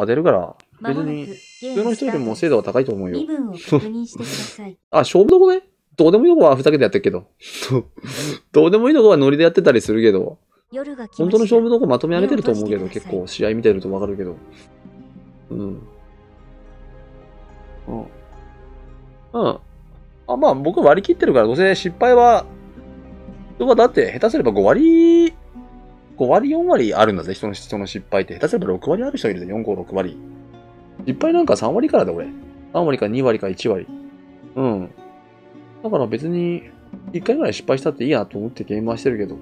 当てるから、別に、普通の人よりも精度は高いと思うよ。あ、勝負どこねどうでもいいとこはふざけてやってるけど。どうでもいいとこはノリでやってたりするけど。夜が本当の勝負どこまとめ上げてると思うけど、結構試合見てるとわかるけど。うん。うん。うん。あ、まあ僕割り切ってるから、どうせ失敗は、だって下手すれば5割5割、4割あるんだぜ、人の人の失敗って。下手すれば6割ある人いるぜ、4、5、6割。失敗なんか3割からだ、俺。3割か2割か1割。うん。だから別に、1回ぐらい失敗したっていいやと思ってゲームはしてるけど。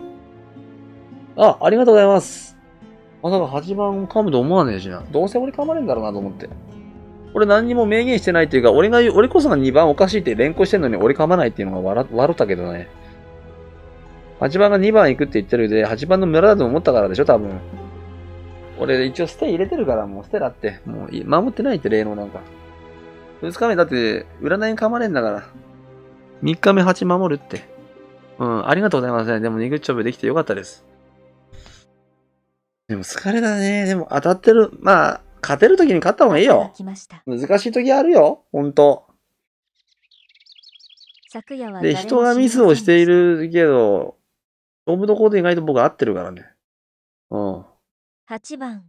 あ、ありがとうございます。まさか8番を噛むと思わねえしな。どうせ俺噛まれんだろうなと思って。俺何にも明言してないっていうか、俺が、俺こそが2番おかしいって連行してんのに俺噛まないっていうのが笑、笑ったけどね。8番が2番行くって言ってるで、8番の村だと思ったからでしょ、多分。俺、一応ステ入れてるから、もうステだって。もう、守ってないって、霊能なんか。2日目だって、占いに噛まれんだから。3日目8守るって。うん、ありがとうございますでも、ニグッチョブできてよかったです。でも、疲れだね。でも、当たってる。まあ、勝てるときに勝った方がいいよ。難しいときあるよ、ほんと。で、人がミスをしているけど、勝負どころで意外と僕合ってるからね。うん。8番。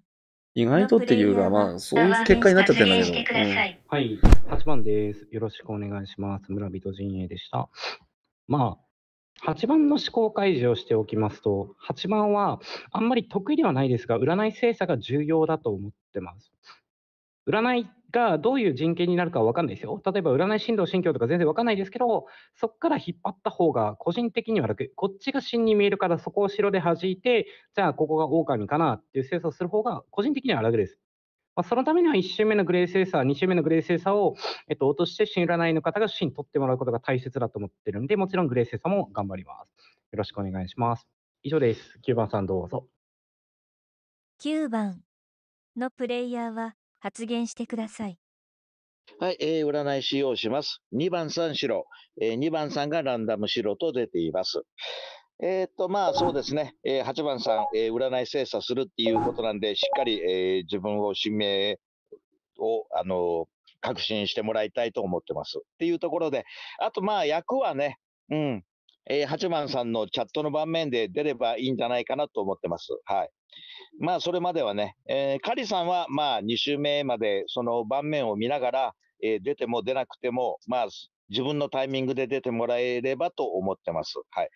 意外とっていうか、まあ、そういう結果になっちゃってるんだけど。うん、はい、8番です。よろしくお願いします。村人陣営でした。まあ、8番の思考開示をしておきますと、8番はあんまり得意ではないですが、占い精査が重要だと思ってます。占いがどういう人権になるかは分かんないですよ。例えば占い、神道、心境とか全然分かんないですけど、そこから引っ張った方が個人的には楽。こっちが真に見えるからそこを白で弾いて、じゃあここが狼かなっていう精査をする方が個人的には楽です。まあ、そのためには1周目のグレー精査、2周目のグレー精査を、えっと、落として新占いの方が真取ってもらうことが大切だと思ってるんで、もちろんグレー精査も頑張ります。よろしくお願いします。以上です。9番さんどうぞ。9番のプレイヤーは発言してください。はい、えー、占い使用します。2番3白、えー、2番さんがランダム白と出ています。えー、っと、まあそうですね、えー、8番さん、えー、占い精査するっていうことなんで、しっかり、えー、自分を指名を、あの確信してもらいたいと思ってます。っていうところで、あとまあ役はね、うん、えー、八幡さんのチャットの盤面で出ればいいんじゃないかなと思ってます。はい。まあ、それまではね、えー、カリさんは、まあ、2周目までその盤面を見ながら、えー、出ても出なくても、まあ、自分のタイミングで出てもらえればと思ってます。はい。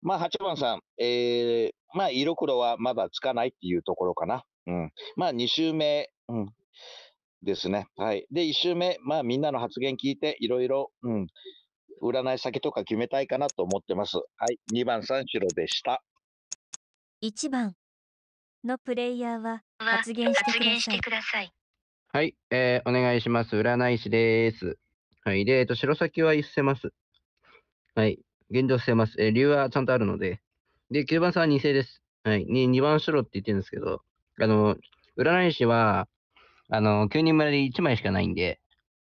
まあ、8番さん、えー、まあ、色黒はまだつかないっていうところかな。うん。まあ、2周目、うん。ですね。はい。で、1周目、まあ、みんなの発言聞いて、いろいろ、うん。占い先とか決めたいかなと思ってます。はい、2番三四郎でした。1番のプレイヤーは発言してください。はい、えー、お願いします。占い師です。はい、で、えっと、白先は捨てます。はい、現状捨てます。えー、理由はちゃんとあるので。で、9番さんは2世です。はい、に2番白って言ってるんですけど、あの、占い師は、あの、9人まで1枚しかないんで、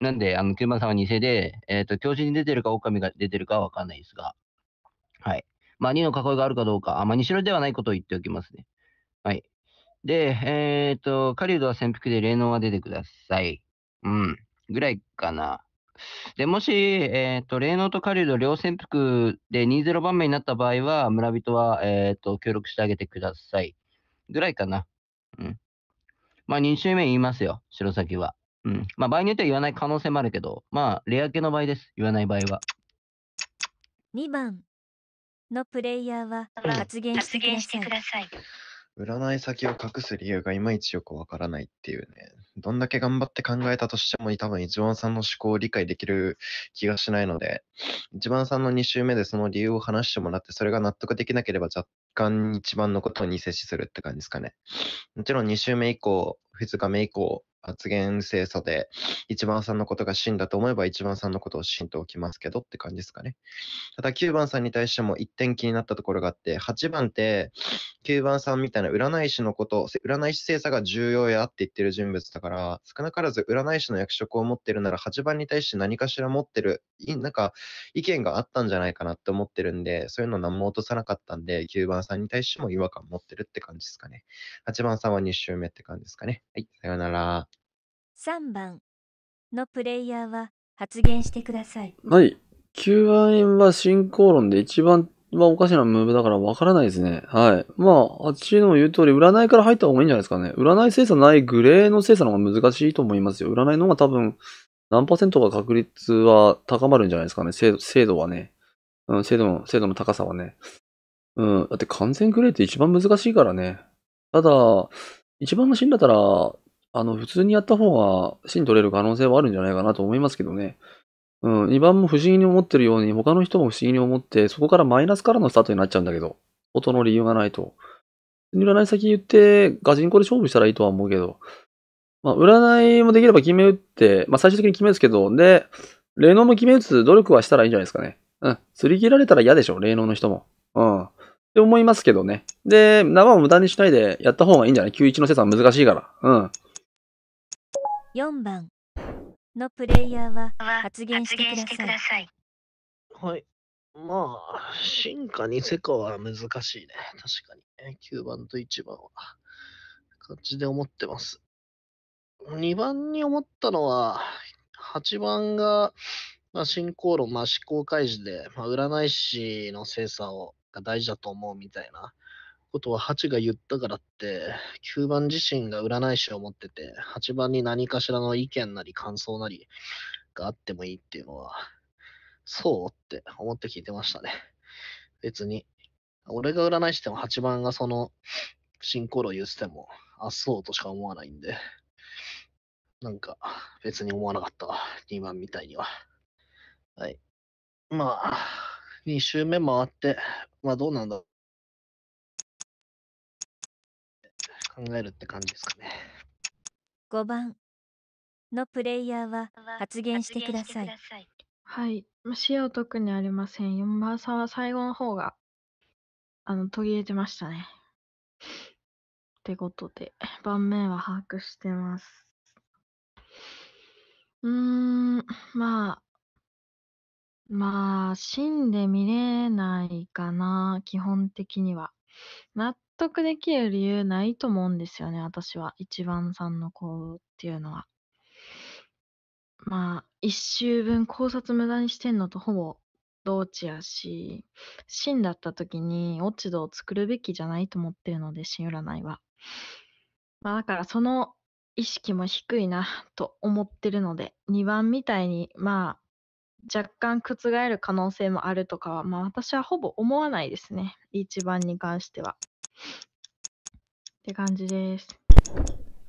なんで、あの、9番さんは偽で、えっ、ー、と、教授に出てるか、狼が出てるかはわかんないですが、はい。まあ、2の囲いがあるかどうか、あ、まあ、しろではないことを言っておきますね。はい。で、えっ、ー、と、狩人は潜伏で霊能は出てください。うん。ぐらいかな。で、もし、えっ、ー、と、霊能と狩人両潜伏で20番目になった場合は、村人は、えっ、と、協力してあげてください。ぐらいかな。うん。まあ、2周目言いますよ、白崎は。うん。まあ、場合によっては言わない可能性もあるけど、まあ、レア系の場合です。言わない場合は。2番のプレイヤーは発言してください。占い先を隠す理由がいまいちよくわからないっていうね。どんだけ頑張って考えたとしても多分一番さんの思考を理解できる気がしないので、一番さんの2周目でその理由を話してもらって、それが納得できなければ若干一番のことに接しするって感じですかね。もちろん2周目以降、2日目以降、発言精査で、1番さんのことが真だと思えば1番さんのことを真と置きますけどって感じですかね。ただ9番さんに対しても1点気になったところがあって、8番って9番さんみたいな占い師のこと、占い師精査が重要やって言ってる人物だから、少なからず占い師の役職を持ってるなら8番に対して何かしら持ってる、なんか意見があったんじゃないかなって思ってるんで、そういうの何も落とさなかったんで、9番さんに対しても違和感持ってるって感じですかね。8番さんは2周目って感じですかね。はい、さようなら。3番のプレイヤーは発言してください。はい。Q アイは進行論で一番まあおかしなムーブだからわからないですね。はい。まあ、あっちの言う通り、占いから入った方がいいんじゃないですかね。占い精査ないグレーの精査の方が難しいと思いますよ。占いの方が多分、何パーセントか確率は高まるんじゃないですかね。精度精度はね。うん、精度の、精度の高さはね。うん。だって完全グレーって一番難しいからね。ただ、一番の芯だったら、あの、普通にやった方が芯取れる可能性はあるんじゃないかなと思いますけどね。うん、2番も不思議に思ってるように、他の人も不思議に思って、そこからマイナスからのスタートになっちゃうんだけど、音の理由がないと。占い先言って、ガジンコで勝負したらいいとは思うけど、まあ、占いもできれば決め打って、まあ、最終的に決め打つけど、で、霊能も決め打つ努力はしたらいいんじゃないですかね。うん。すり切られたら嫌でしょ、霊能の人も。うん。って思いますけどね。で、縄を無駄にしないでやった方がいいんじゃない ?91 の生産難しいから。うん。4番のプレイヤーは発言してください。はい。まあ、進化に世界は難しいね。確かに、9番と1番は。感じで思ってます。2番に思ったのは、8番が、まあ、進行論、まあ、思考開示で、まあ、占い師の精査をが大事だと思うみたいなことは8が言ったからって、9番自身が占い師を持ってて、8番に何かしらの意見なり感想なりがあってもいいっていうのは、そうって思って聞いてましたね。別に、俺が占いしても8番がその進行路を言ってても、あ、っそうとしか思わないんで、なんか別に思わなかった2番みたいには。はい。まあ、2周目回って、まあどうなんだろう。考えるって感じですかね。5番のプレイヤーは発言してください。はい。視野特にありません。4番さんは最後の方が、あの、途切れてましたね。ってことで、盤面は把握してます。うーん、まあ、まあ、んで見れないかな、基本的には。納得できる理由ないと思うんですよね、私は。一番さんの子っていうのは。まあ、一周分考察無駄にしてんのとほぼ同値やし、んだった時に落ち度を作るべきじゃないと思ってるので、芯占いは。まあ、だからその意識も低いなと思ってるので、2番みたいに、まあ、若干覆る可能性もあるとかは、まあ、私はほぼ思わないですね。一番に関しては。って感じです。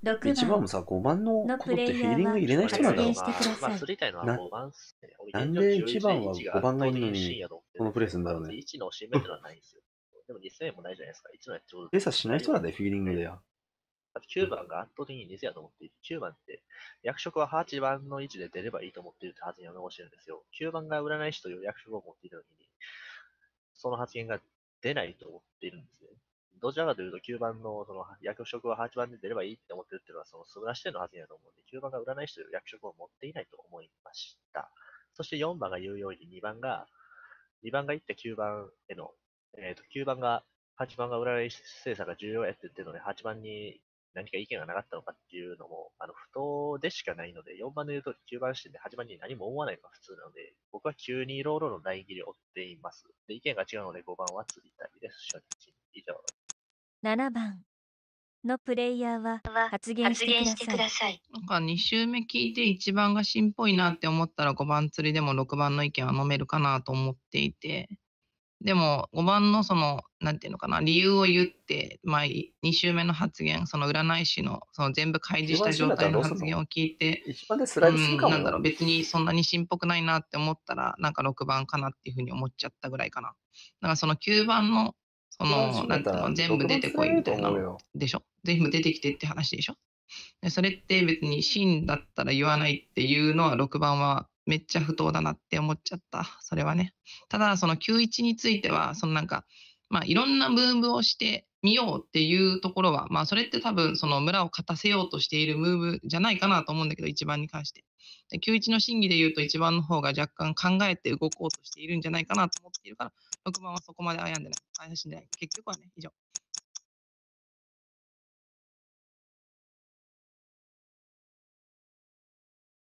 1番もさ、5番のことってフィーリング入れない人なんだろうな。なんで1番は5番がいいのに、このプレスになるね。1の締めってはなですでななですか。で。しない人なんだよ、フィーリングでや。9番が圧倒的に偽やと思っていて、9番って役職は8番の位置で出ればいいと思っているって発言を残してるんですよ。9番が占い師という役職を持っているときに、その発言が出ないと思っているんですね。どちらかというと9番のその役職は8番で出ればいいって思ってるっていうのはその素晴らしいの発言だと思うんで、9番が占い師という役職を持っていないと思いました。そして4番が言うように2番が、2番が1って9番への、えっ、ー、と、9番が8番が占い精査が重要やって言ってるので、8番に何か意見がなかったのかっていうのも、あの、不当でしかないので、4番の言うと9番視点で8番に何も思わないのが普通なので、僕は急にローローのライン切りを追っています。で、意見が違うので5番は釣りたいです。初日以上。7番のプレイヤーは発言してください。なんか2周目聞いて1番が芯っぽいなって思ったら5番釣りでも6番の意見は飲めるかなと思っていて、でも5番のその何て言うのかな理由を言って、まあ、2週目の発言その占い師のその全部開示した状態の発言を聞いてなんだろう別にそんなに深くないなって思ったらなんか6番かなっていうふうに思っちゃったぐらいかな。だからその9番のそのなんていうの全部出てこいみたいなでしょ全部出てきてって話でしょでそれって別に真だったら言わないっていうのは6番はめっちゃ不当だなって思っちゃった。それはね。ただ、その91については、そのなんか、まあ、いろんなムーブをしてみようっていうところは、まあ、それって多分、その村を勝たせようとしているムーブじゃないかなと思うんだけど、一番に関して。で91の審議で言うと、一番の方が若干考えて動こうとしているんじゃないかなと思っているから、6番はそこまで悩んでない。怪しんでない。結局はね、以上。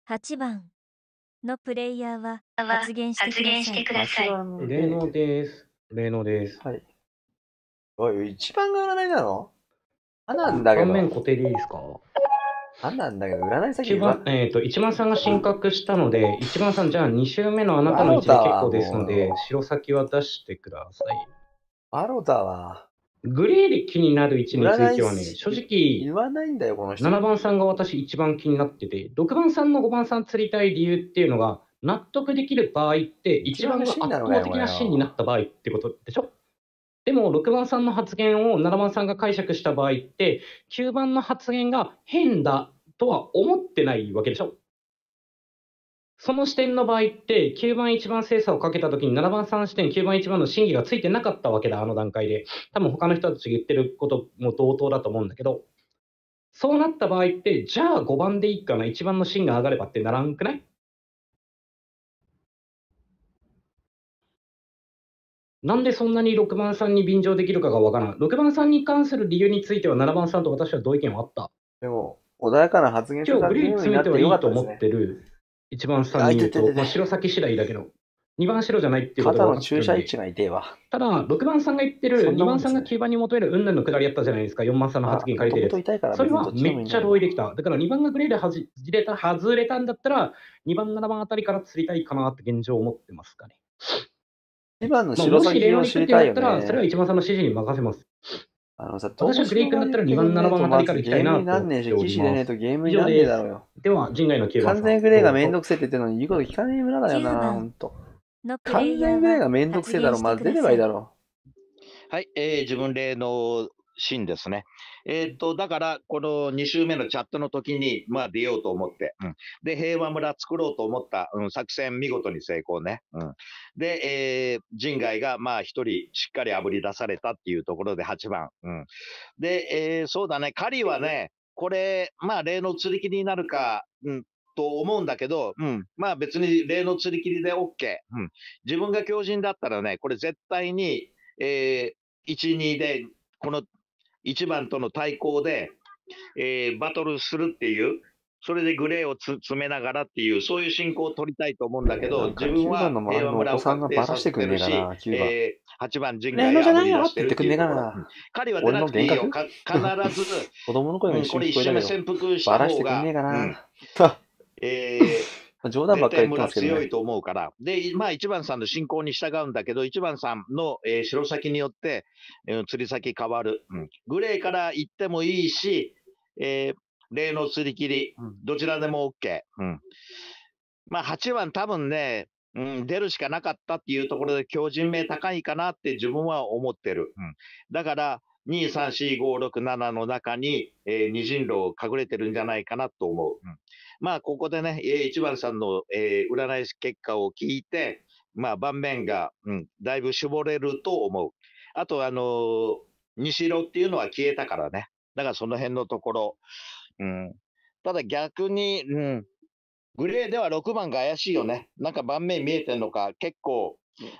8番のプレイヤーは発言してください。霊能です。霊能です。はい。おい、一番が占いなの花なんだけど。面固定でいいですか花なんだけど、占い先一えっ、ー、と、一番さんが進格したので、一番さん、じゃあ2周目のあなたの位置で結構ですので、白先は出してください。アロタは、グレーで気になる位置についてはね、正直、言わないんだよ、この人。7番さんが私一番気になってて、6番さんの5番さん釣りたい理由っていうのが、納得できる場合って、一番が圧倒的なシーンになった場合ってことでしょでも、6番さんの発言を7番さんが解釈した場合って、9番の発言が変だとは思ってないわけでしょその視点の場合って、9番1番精査をかけたときに、7番3視点、9番1番の審議がついてなかったわけだ、あの段階で。多分他の人たちが言ってることも同等だと思うんだけど、そうなった場合って、じゃあ5番でいいかな、1番の芯が上がればってならんくないなんでそんなに6番さんに便乗できるかがわからん。6番さんに関する理由については7番さんと私は同意見はあった。でも、穏やかな発言を今日グリーン詰めてはいいと思ってる。一番下に言うと、まあ、白先次第だけど、二番白じゃないっていうこと肩の位置がえわ。ただ、六番さんが言ってる、二番さんが9番に求める云々の下りやったじゃないですか、四番さんの発言借りてるそれはめっちゃ同意できた。だから二番がグレーで外れた外れたんだったら、二番、七番あたりから釣りたいかなって現状思ってますかね。二番の白先を知りたいよ、ね。まあ、もしレオニックって言ったら、それは一番さんの指示に任せます。あのさ、私はクレイ君だったら2番、7番あたりから行きたいなと。ゲームになんねえし、騎士でねえとゲームになんねえだろうよ。では、人外の9番。完全グレーがめんどくせえって言ってるのに言うこと聞かねえ村だよな、ほんと。完全グレーがめんどくせえだろ、まあ出ればいいだろう。はい、えー、自分例のシーンですね。えっ、と、だから、この2週目のチャットの時に、まあ出ようと思って、うん、で、平和村作ろうと思った、うん、作戦見事に成功ね。うん、で、えー、人外が、まあ一人しっかり炙り出されたっていうところで8番。うん、で、えー、そうだね、狩りはね、これ、まあ例の釣りりになるか、うん、と思うんだけど、うん、まあ別に例の釣り切りで OK。うん、自分が狂人だったらね、これ絶対に、えー、1、2で、この1番との対抗で、えー、バトルするっていう、それでグレーを詰めながらっていう、そういう進行を取りたいと思うんだけど、自分は平和村を確定させてるし、8番人外をしてるっていう彼は出なくていいよ。必ず、子供の声一緒にこたれ一緒に潜伏したな。が、うん、えー冗談ばっかり言ってますけど、ね、強いと思うから。で、まあ、一番さんの信仰に従うんだけど、一番さんの、えー、白先によって、えー、釣り先変わる、うん、グレーから行ってもいいし、えー、例の釣り切り、うん、どちらでも OK。うん、まあ、8番多分ね、うん、出るしかなかったっていうところで強靭名高いかなって自分は思ってる。うん、だから、2、3、4、5、6、7の中に、えー、二人狼隠れてるんじゃないかなと思う。うんまあ、ここでね、一番さんの、えー、占い結果を聞いて、まあ、盤面が、うん、だいぶ絞れると思う。あと、あのー、西色っていうのは消えたからね。だからその辺のところ。うん、ただ逆に、うん、グレーでは6番が怪しいよね。なんか盤面見えてるのか、結構、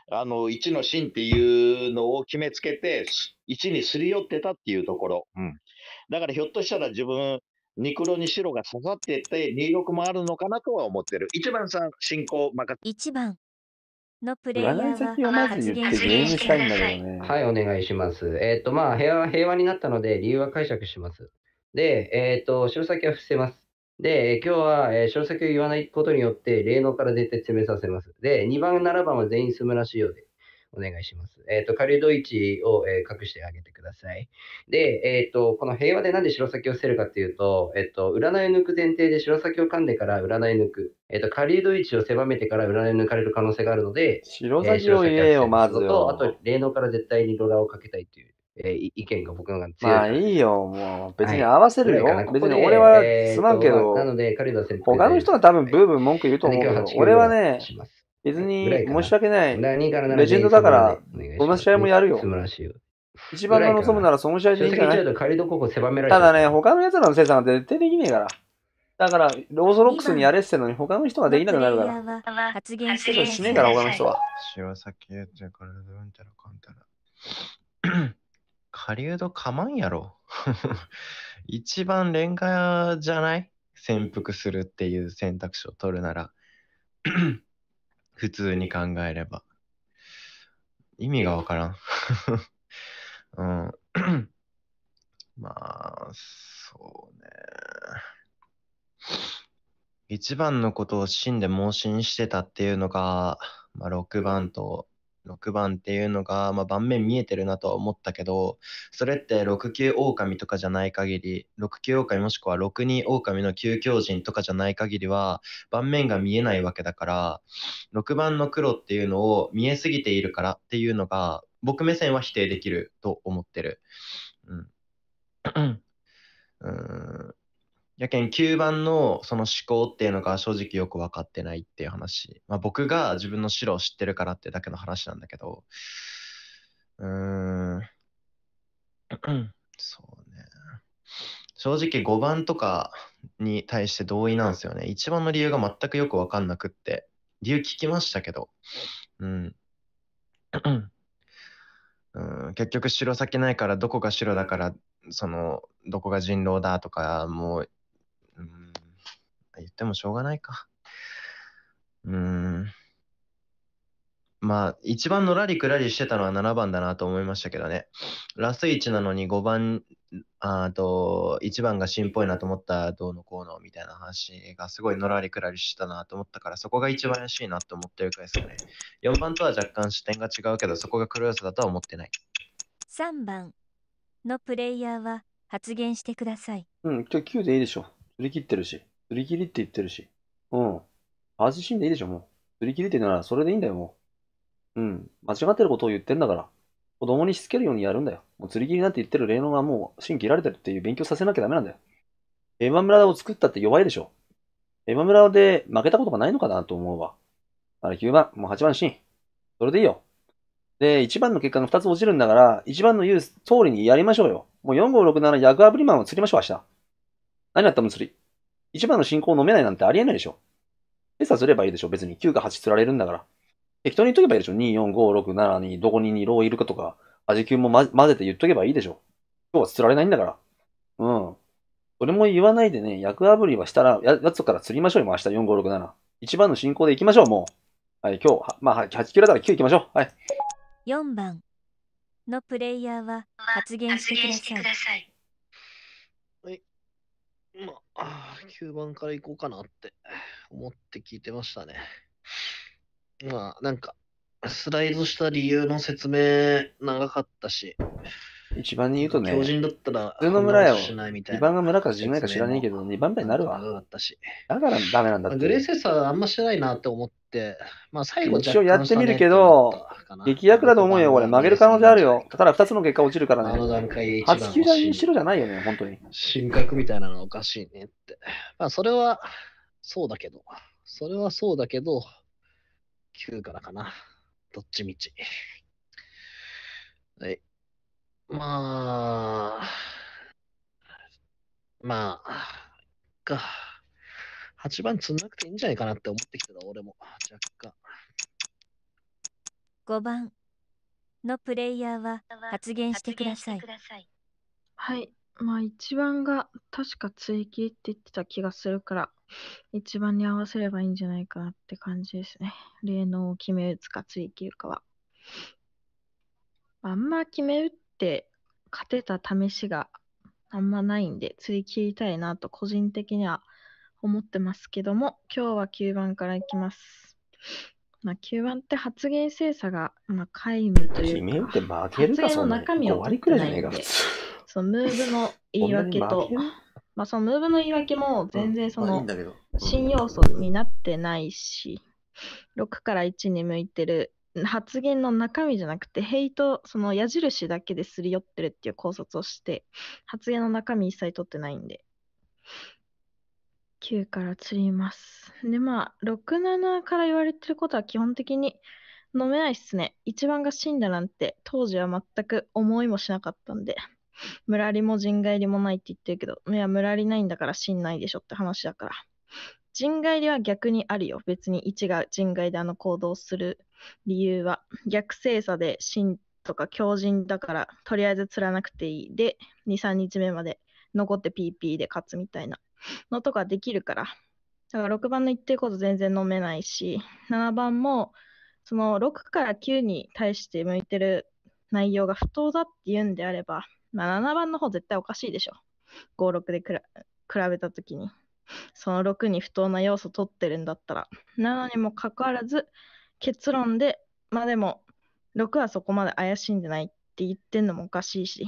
あの、1の芯っていうのを決めつけて、1にすり寄ってたっていうところ。うん。だからひょっとしたら自分、ニクロに白が刺さっていって26もあるのかなとは思ってる1番さん進行任せ1番のプレイヤー先をまず言ってゲームしたいんだけどねはいお願いしますえっ、ー、とまあ平和平和になったので理由は解釈しますでえっ、ー、と白先は伏せますで、今日は、え先を言わないことによって、霊能から絶対詰めさせます。で、2番、7番は全員住むらしいようで。お願いします。えっ、ー、と、カルドイチを、えー、隠してあげてください。で、えっ、ー、と、この平和でなんで白崎を捨てるかっていうと、えっ、と、占い抜く前提で白崎を噛んでから占い抜く。えっ、と、カルドイチを狭めてから占い抜かれる可能性があるので、白崎を言えよ、まずと、あと、霊能から絶対にロラをかけたいという。えー、意見が僕のが強い。まあいいよ、もう別に合わせるよ。はい、別に俺はすまんけど、えー、なので彼の他の人は多分ブーブー文句言うと思うけど、俺はね、別に申し訳ない。レジェンドだから、どの試合もやるよ。一番が望むならその試合でいいんじゃないただね、他のやつらの生産は絶対できねえから。だから、ローソロックスにやれってのに他の人ができなくなるから。発言してしねえから、他の人は。塩崎やつやから、んたらかんたら。狩人かまんやろ。一番レンじゃない潜伏するっていう選択肢を取るなら。普通に考えれば。意味がわからん。うん。まあ、そうね。一番のことを真で盲信してたっていうのが、まあ、6番と6番っていうのが、まあ、盤面見えてるなとは思ったけど、それって6級狼とかじゃない限り、6級狼もしくは6 2狼の9強人とかじゃない限りは、盤面が見えないわけだから、6番の黒っていうのを見えすぎているからっていうのが、僕目線は否定できると思ってる。うん。うんやけん9番のその思考っていうのが正直よく分かってないっていう話。まあ僕が自分の白を知ってるからってだけの話なんだけど。うーん。そうね。正直5番とかに対して同意なんですよね。1番の理由が全くよく分かんなくって。理由聞きましたけど。うん。うん、結局白先ないからどこが白だからそのどこが人狼だとかもううん。言ってもしょうがないか。うん。まあ、一番のらりくらりしてたのは7番だなと思いましたけどね。ラス1なのに5番、あと、1番が芯っぽいなと思ったどうのこうのみたいな話がすごいのらりくらりしてたなと思ったから、そこが一番怪しいなと思ってるくらいですかね。4番とは若干視点が違うけど、そこが黒良スだとは思ってない。3番のプレイヤーは発言してください。うん、今日9でいいでしょ。すり切ってるし。すり切りって言ってるし。うん。味しんでいいでしょ、もう。すり切りって言うならそれでいいんだよ、もう。うん。間違ってることを言ってんだから。子供にしつけるようにやるんだよ。もう釣り切りなんて言ってる霊能がもう芯切られてるっていう勉強させなきゃダメなんだよ。エマ村を作ったって弱いでしょ。エマ村で負けたことがないのかなと思うわ。だから9番、もう8番芯。それでいいよ。で、1番の結果が2つ落ちるんだから、1番の言う通りにやりましょうよ。もう4、5、6、7、役アブリマンを釣りましょう、明日。何やったの釣り一番の進行飲めないなんてありえないでしょ。ペサすればいいでしょ。別に9か8釣られるんだから。適当に言っとけばいいでしょ。2、4、5、6、7に、どこに二郎いるかとか、味球も、ま、混ぜて言っとけばいいでしょ。今日は釣られないんだから。うん。それも言わないでね、役炙りはしたら、や、やつから釣りましょうよ、明日4、5、6、7。一番の進行で行きましょう、もう。はい、今日、はまあ、8キロだから9行きましょう。はい。4番のプレイヤーは発言してください。まあ、9番から行こうかなって思って聞いてましたね。まあ、なんか、スライドした理由の説明長かったし、一番に言うとね、強人だったら、普通の村よ。2番が村か10番か知らねえけど、2番目になるわ。だからダメなんだって。グレーセンサーあんましてないなって思って。、まあ最後一応やってみるけど、激悪だと思うよ、これ。曲げる可能性あるよ。ただ2つの結果落ちるからね。あの段階初級じゃしろじゃないよね、本当に。神格みたいなのおかしいねって。まあそれは、そうだけど。それはそうだけど、9からかな。どっちみち。はい。まあ、まあ、か。8番積んなくていいんじゃないかなって思ってきてた、俺も。若干。5番のプレイヤーは発言してください。はい。まあ1番が確か追記って言ってた気がするから、1番に合わせればいいんじゃないかなって感じですね。霊能を決め打つか追記かは。あんま決め打って勝てた試しがあんまないんで、追記たいなと個人的には思ってますけども、今日は9番からいきます。まあ、9番って発言精査が、まあ、皆無というか、発言の中身をないそのムーブの言い訳と、まあ、そのムーブの言い訳も全然その新要素になってないし、6から1に向いてる発言の中身じゃなくて、ヘイト、その矢印だけですり寄ってるっていう考察をして、発言の中身一切取ってないんで、9から釣ります。で、まあ、6、7から言われてることは基本的に飲めないっすね。1番が死んだなんて、当時は全く思いもしなかったんで、ムラリも人外りもないって言ってるけど、いや、ムラりないんだから死んないでしょって話だから。人外りは逆にあるよ。別に1が人外であの行動する理由は、逆性差でんとか強靭だから、とりあえず釣らなくていい。で、2、3日目まで残って PP で勝つみたいな。のとかできるから。だから6番の言ってること全然飲めないし、7番もその6から9に対して向いてる内容が不当だって言うんであれば、まあ、7番の方絶対おかしいでしょ。5、6で比べたときに。その6に不当な要素取ってるんだったら。なのにもかかわらず、結論で、まあでも、6はそこまで怪しんでないって言ってんのもおかしいし、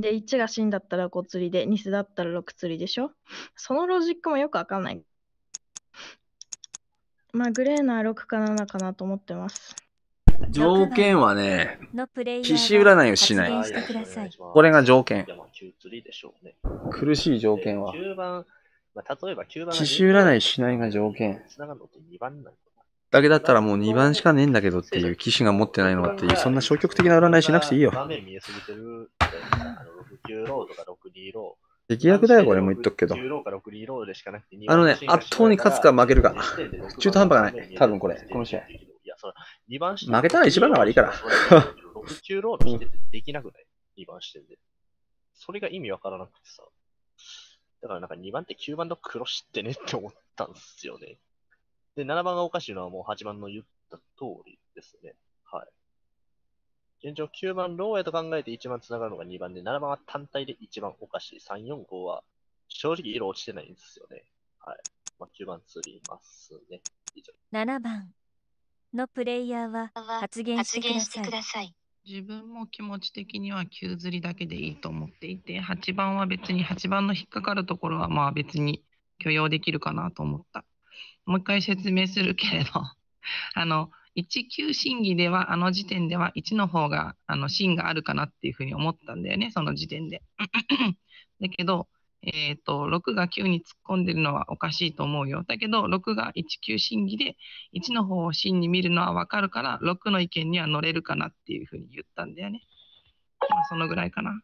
で、1が真だったら5釣りで、2だったら6釣りでしょ そのロジックもよくわかんない。まあ、グレーな6か7かなと思ってます。条件はね、騎士占いをしない。これが条件。苦しい条件は。騎士占いしないが条件。だけだったらもう2番しかねえんだけどっていう、騎士が持ってないのっていう、そんな消極的な占いしなくていいよ。9ローとか 6D ロー。敵役だよ、これも言っとくけど。あのね、圧倒に勝つか負けるか。中途半端がない。多分これ、この試合。負けたら一番が悪いから。ローしてできなくない二番視点で。それが意味わからなくてさ。だからなんか2番って9番の黒知ってねって思ったんですよね。で、7番がおかしいのはもう8番の言った通りですね。はい。現状9番ローやと考えて1番繋がるのが2番で、7番は単体で1番おかしい。3、4、5は正直色落ちてないんですよね。はい。まあ、9番釣りますね。以上。7番のプレイヤーは発言してください。自分も気持ち的には9釣りだけでいいと思っていて、8番は別に8番の引っかかるところはまあ別に許容できるかなと思った。もう一回説明するけれど、あの、1級審議では、あの時点では1の方が、あの、芯があるかなっていうふうに思ったんだよね、その時点で。だけど、えっ、ー、と、6が9に突っ込んでるのはおかしいと思うよ。だけど、6が19審議で、1の方を芯に見るのはわかるから、6の意見には乗れるかなっていうふうに言ったんだよね。まあ、そのぐらいかな。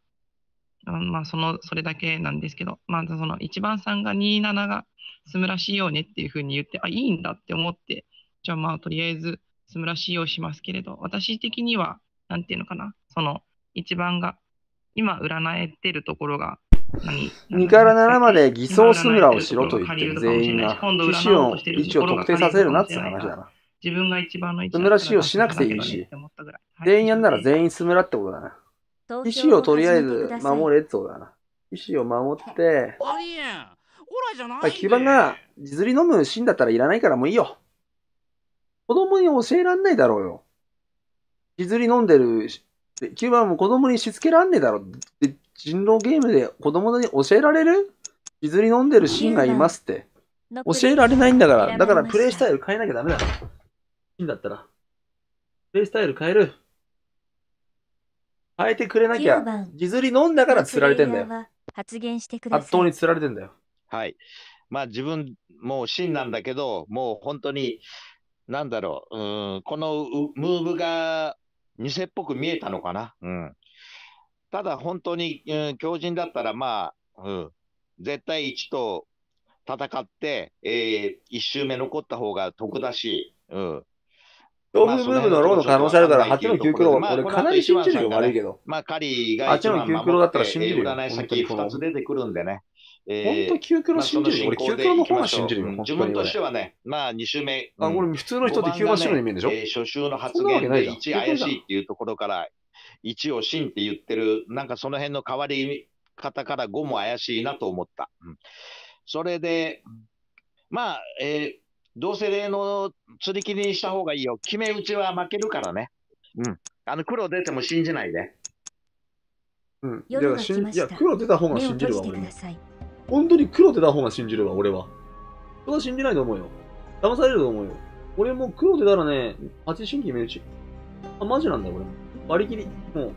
まあ、その、それだけなんですけど、まあ、その、1番さんが27が住むらしいよねっていうふうに言って、あ、いいんだって思って、じゃあまあ、とりあえず、むらしをしますけれど、私的には、なんていうのかな、その、一番が、今占えてるところが2から7まで偽装すむらをしろと言ってる全員が、機を位置を特定させるなって話だな。自分が一番の位置スムラしなくていいし、全員やんなら全員すむらってことだな。機をとりあえず守れってことだな。意思を守って、9番が地釣り飲むシーンだったらいらないからもういいよ。子供に教えらんないだろうよ。血ずり飲んでる、9番も子供にしつけらんねえだろ。で人狼ゲームで子供に教えられる血ずり飲んでるシーンがいますって。教えられないんだから。だからプレイスタイル変えなきゃダメだ。いいんだったら。プレイスタイル変える。変えてくれなきゃ、地釣り飲んだから釣られてんだよ。発言してください。圧倒に釣られてんだよ。はい。まあ自分、もう真なんだけど、もう本当になんだろう、うん、このムーブが偽っぽく見えたのかな。うん、ただ本当に、うん、強靭だったら、まあ、うん、絶対1と戦って、えー、1周目残った方が得だし、うん。ドームムーブのローの可能性あるから、8の9キロ、まあ、俺かなり信じるよ、悪いけど。まあ、カリーが8の九九ロだったら信じるよ。占い先2つ出てくるんでね。本当、究極の信じるよ。の方が信じるよ。自分としてはね、まあ、2周目。あ、普通の人って番に見えるでしょ、初週の発言で1怪しいっていうところから、1を信って言ってる、なんかその辺の変わり方から5も怪しいなと思った。それで、まあ、えー、どうせ例の釣り切りにした方がいいよ。決め打ちは負けるからね。うん。あの、黒出ても信じないで、ね。うん。いや、いや黒出た方が信じるわ、俺。本当に黒出た方が信じるわ、俺は。人は信じないと思うよ。騙されると思うよ。俺も黒出たらね、八神経目打ち。あ、マジなんだよ、俺。割り切り。もう。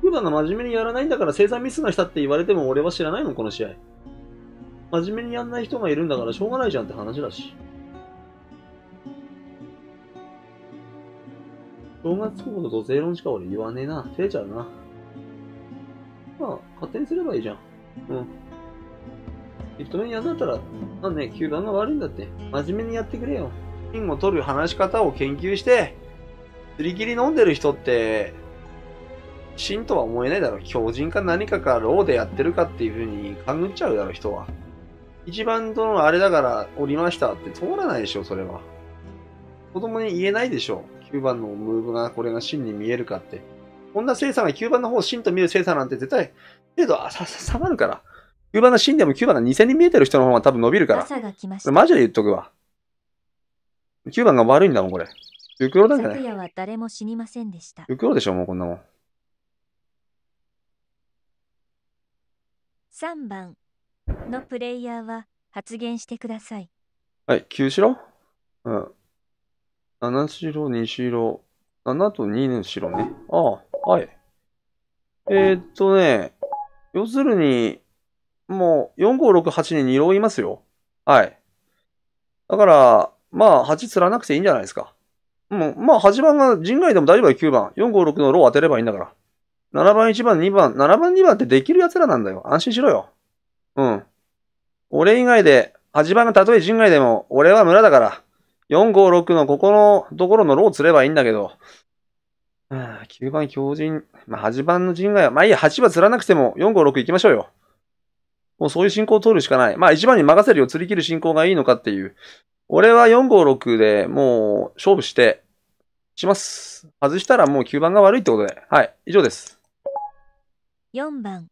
普段が真面目にやらないんだから生産ミスがしたって言われても俺は知らないの、この試合。真面目にやんない人がいるんだからしょうがないじゃんって話だし。動画作ることと正論しか俺言わねえな。照れちゃうな。まあ、勝手にすればいいじゃん。うん。一当にやだったら、なんね、球団が悪いんだって。真面目にやってくれよ。金を取る話し方を研究して、すり切り飲んでる人って、真とは思えないだろ狂人か何かかローでやってるかっていうふうに勘ぐっちゃうだろう、人は。一番どのあれだから降りましたって通らないでしょ、それは。子供に言えないでしょ。9番のムーブがこれが真に見えるかって。こんな精査が9番の方を真と見る精査なんて絶対、程度はさ、下がるから。9番の死んでも9番の2000に見えてる人の方が多分伸びるから。朝が来ましたマジで言っとくわ。9番が悪いんだもん、これ。ユくろだんじゃない昨は誰も死にませんでした。ユクロでしょ、もうこんなもん。3番のプレイヤーは発言してください。はい、9ろうん。7白、2ろ。7と2のろね。ああ、はい。えー、っとね、要するに、もう、4568に2浪いますよ。はい。だから、まあ、8釣らなくていいんじゃないですか。もう、まあ、8番が陣外でも大丈夫だよ、9番。456のロー当てればいいんだから。7番、1番、2番、7番、2番ってできる奴らなんだよ。安心しろよ。うん。俺以外で、8番がたとえ陣外でも、俺は村だから、456のここのところのロー釣ればいいんだけど、9番、強人、まあ、8番の陣外は、まあいいや、8番釣らなくても、456行きましょうよ。もうそういう進行を取るしかない。まあ1番に任せるよ、釣り切る進行がいいのかっていう。俺は456でもう勝負して、します。外したらもう9番が悪いってことで。はい、以上です。4番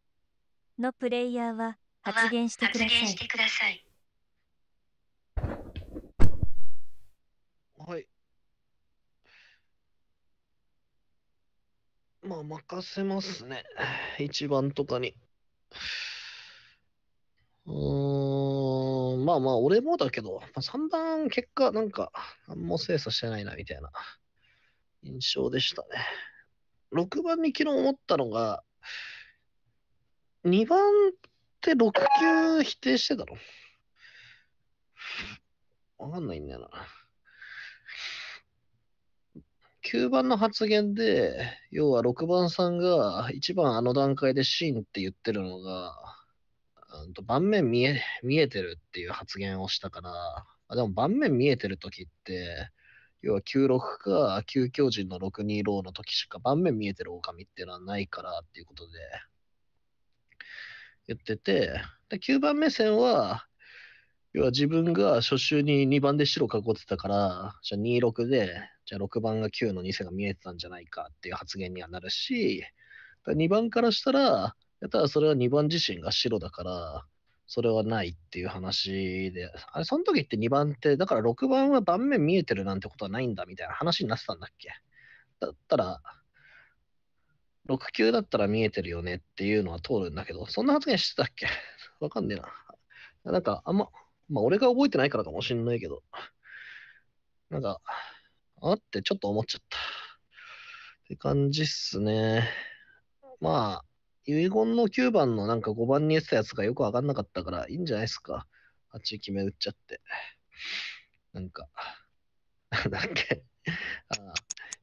のプレイヤーは発言してください。はい。まあ任せますね。1番とかに。うん、まあまあ、俺もだけど、まあ、3番結果、なんか、何も精査してないな、みたいな印象でしたね。6番に昨日思ったのが、2番って6球否定してたの わかんないんだよな。9番の発言で、要は6番さんが1番あの段階でシーンって言ってるのが、うんと盤面見え、見えてるっていう発言をしたから、あでも盤面見えてる時って、要は96か9強人の62ローの時しか盤面見えてる狼っていうのはないからっていうことで言ってて、で9番目線は、要は自分が初週に2番で白囲ってたから、じゃあ26で、じゃあ6番が9の2線が見えてたんじゃないかっていう発言にはなるし、2番からしたら、ただそれは2番自身が白だから、それはないっていう話で、あれ、その時って2番って、だから6番は盤面見えてるなんてことはないんだみたいな話になってたんだっけだったら、6級だったら見えてるよねっていうのは通るんだけど、そんな発言してたっけ わかんねえな。なんか、あんま、まあ俺が覚えてないからかもしんないけど、なんか、あってちょっと思っちゃった。って感じっすね。まあ、遺言の9番のなんか5番に言ってたやつがよくわかんなかったから、いいんじゃないですか。あっち決め打っちゃって。なんか、だっけ。あ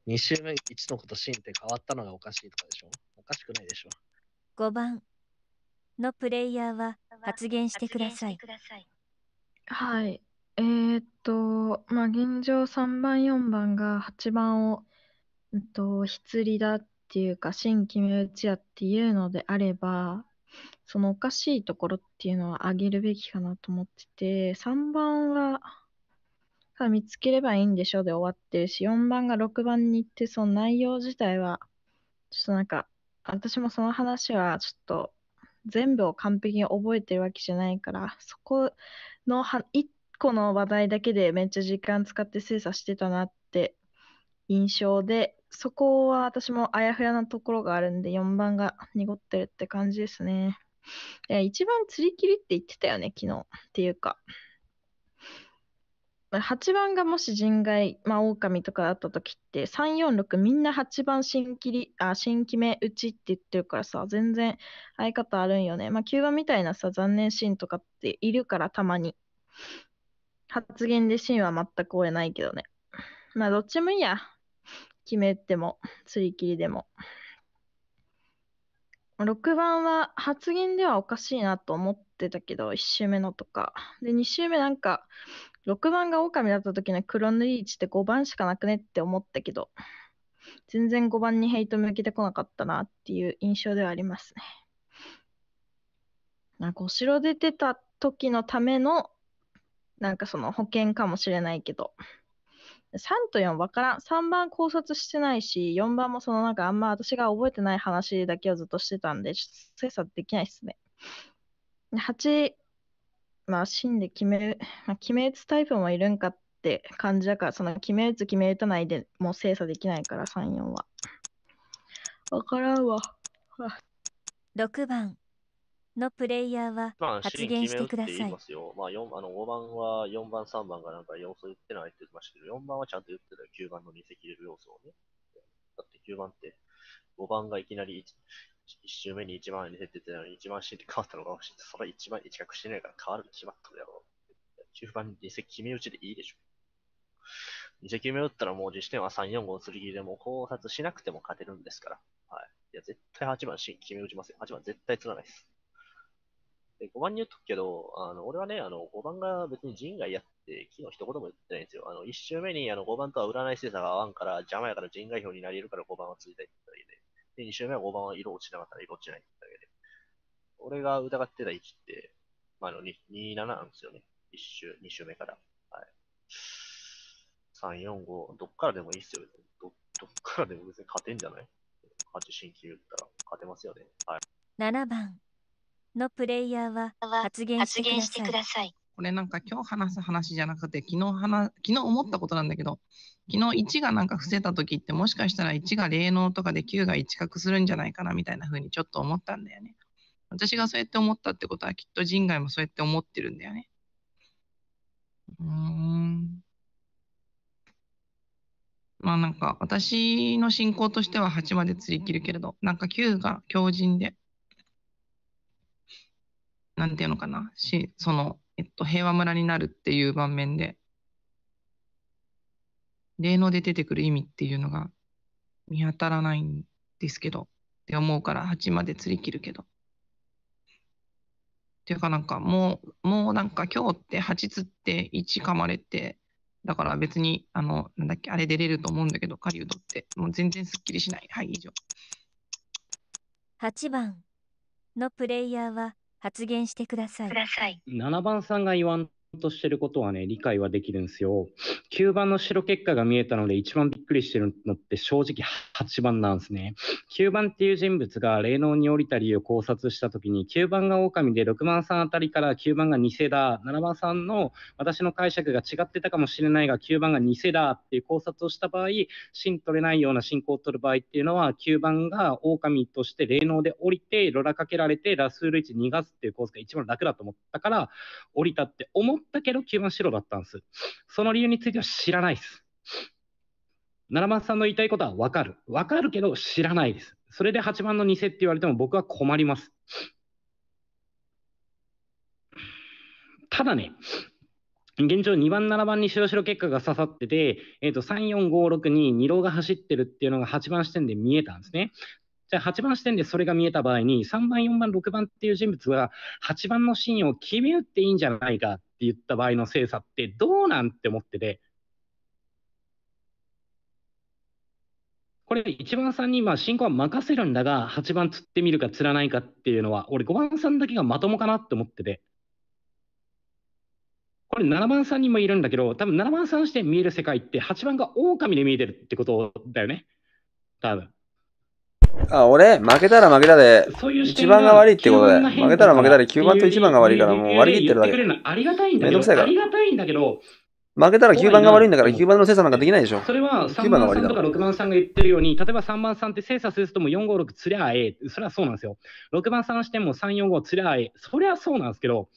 2周目1のことシーンって変わったのがおかしいとかでしょおかしくないでしょ ?5 番のプレイヤーは発言してください。はい。えー、っと、まあ、現状3番、4番が8番を、えっと、ひつりだっていうか新決め打ちやっていうのであればそのおかしいところっていうのは上げるべきかなと思ってて3番は見つければいいんでしょうで終わってるし4番が6番に行ってその内容自体はちょっとなんか私もその話はちょっと全部を完璧に覚えてるわけじゃないからそこのは1個の話題だけでめっちゃ時間使って精査してたなって印象でそこは私もあやふやなところがあるんで、4番が濁ってるって感じですね。で1番釣り切りって言ってたよね、昨日。っていうか。8番がもし人外、まあ、狼とかあった時って、3、4、6みんな8番新切り、あ、新決め打ちって言ってるからさ、全然相方あるんよね。まあ、9番みたいなさ、残念シーンとかっているから、たまに。発言でシーンは全く追えないけどね。まあ、どっちもいいや。決めても、すり切りでも。6番は発言ではおかしいなと思ってたけど、1周目のとか。で、2周目なんか、6番が狼だった時の黒塗りリーチって5番しかなくねって思ったけど、全然5番にヘイト向けてこなかったなっていう印象ではありますね。なんか、お城出てた時のための、なんかその保険かもしれないけど、3と4分からん。3番考察してないし、4番もそのなんかあんま私が覚えてない話だけをずっとしてたんで、ちょっと精査できないっすね。8、まあ、芯で決める、まあ、決め打つタイプもいるんかって感じだから、その決め打つ、決め打たないでもう精査できないから、3、4は。分からんわ。6番のプレイヤーは発言してください。まあ、ますよまあ、4あの5番は4番、3番がなんか要素言ってないって言ってましたけど、4番はちゃんと言ってたよ。9番の2席入れる要素をね。だって9番って、5番がいきなり 1, 1周目に1番に減ってたのに1番シーンで変わったのかもしれない。それは1番近くしてないから変わるに決まっただろう。9番に2席決め打ちでいいでしょ。2席め打ったらもう実点は3、4、5、釣り切りでも考察しなくても勝てるんですから。はい。いや、絶対8番シーン決め打ちますよ。8番絶対釣らないです。で、5番に言っとくけど、あの、俺はね、あの、5番が別に人外やって、昨日一言も言ってないんですよ。あの、1周目に、あの、5番とは占い精査が合わんから、邪魔やから人外票になり得るから5番はついたいってだけで。で、2周目は5番は色落ちなかったら色落ちないってだけで。俺が疑ってた位置って、まあ、あの、27なんですよね。1周、2周目から。はい。3、4、5、どっからでもいいっすよ。ど、どっからでも別に勝てんじゃない ?8 新規打ったら勝てますよね。はい。7番。のプレイヤーは発言してください。これなんか今日話す話じゃなくて昨日話昨日思ったことなんだけど昨日1がなんか伏せた時ってもしかしたら1が霊能とかで9が一角するんじゃないかなみたいな風にちょっと思ったんだよね。私がそうやって思ったってことはきっと人外もそうやって思ってるんだよね。うん。まあなんか私の信仰としては8まで釣り切るけれどなんか9が強靭でなんていうのかな、しその、えっと、平和村になるっていう場面で、霊能で出てくる意味っていうのが見当たらないんですけど、って思うから8まで釣り切るけど。っていうかなんかもう、もうなんか今日って8釣って1噛まれて、だから別に、あの、なんだっけ、あれ出れると思うんだけど、狩人って、もう全然すっきりしない。はい、以上。8番のプレイヤーは発言してください。ください。7番さんが言わんとしてることはね、理解はできるんですよ。9番の白結果が見えたので、一番びっくりしてるのって正直8番なんですね。9番っていう人物が霊能に降りた理由を考察したときに、9番が狼で6番さんあたりから9番が偽だ、7番さんの私の解釈が違ってたかもしれないが、9番が偽だっていう考察をした場合、芯取れないような信仰を取る場合っていうのは、9番が狼として霊能で降りて、ロラかけられて、ラスール1逃がすっていう構図が一番楽だと思ったから、降りたって思っったけど、基番白だったんです。その理由については知らないです。奈良松さんの言いたいことはわかる。わかるけど知らないです。それで8番の偽って言われても僕は困ります。ただね、現状2番、7番に白白結果が刺さってて、えっ、ー、と、3、4、5、6に二郎が走ってるっていうのが8番視点で見えたんですね。じゃあ8番視点でそれが見えた場合に、3番、4番、6番っていう人物は8番のシーンを決め打っていいんじゃないかっって言った場合の精査ってどうなんて思ってて、これ1番さんにまあ進行は任せるんだが、8番釣ってみるか釣らないかっていうのは、俺5番さんだけがまともかなって思ってて、これ7番さんにもいるんだけど、多分7番さんして見える世界って8番が狼で見えてるってことだよね。多分。あ、俺、負けたら負けたで、一番が悪いってことで、負けたら負けたで、9番と1番が悪いから、もう割り切ってるだけ。ありがたいんだけど、い負けたら9番が悪いんだから、9番の精査なんかできないでしょ。それは3番さんとか6番さんが言ってるように、例えば3番さんって精査するとも4、5、6つりゃええ、それはそうなんですよ。6番さんしても3、4、5つりゃええ、それはそうなんですけど、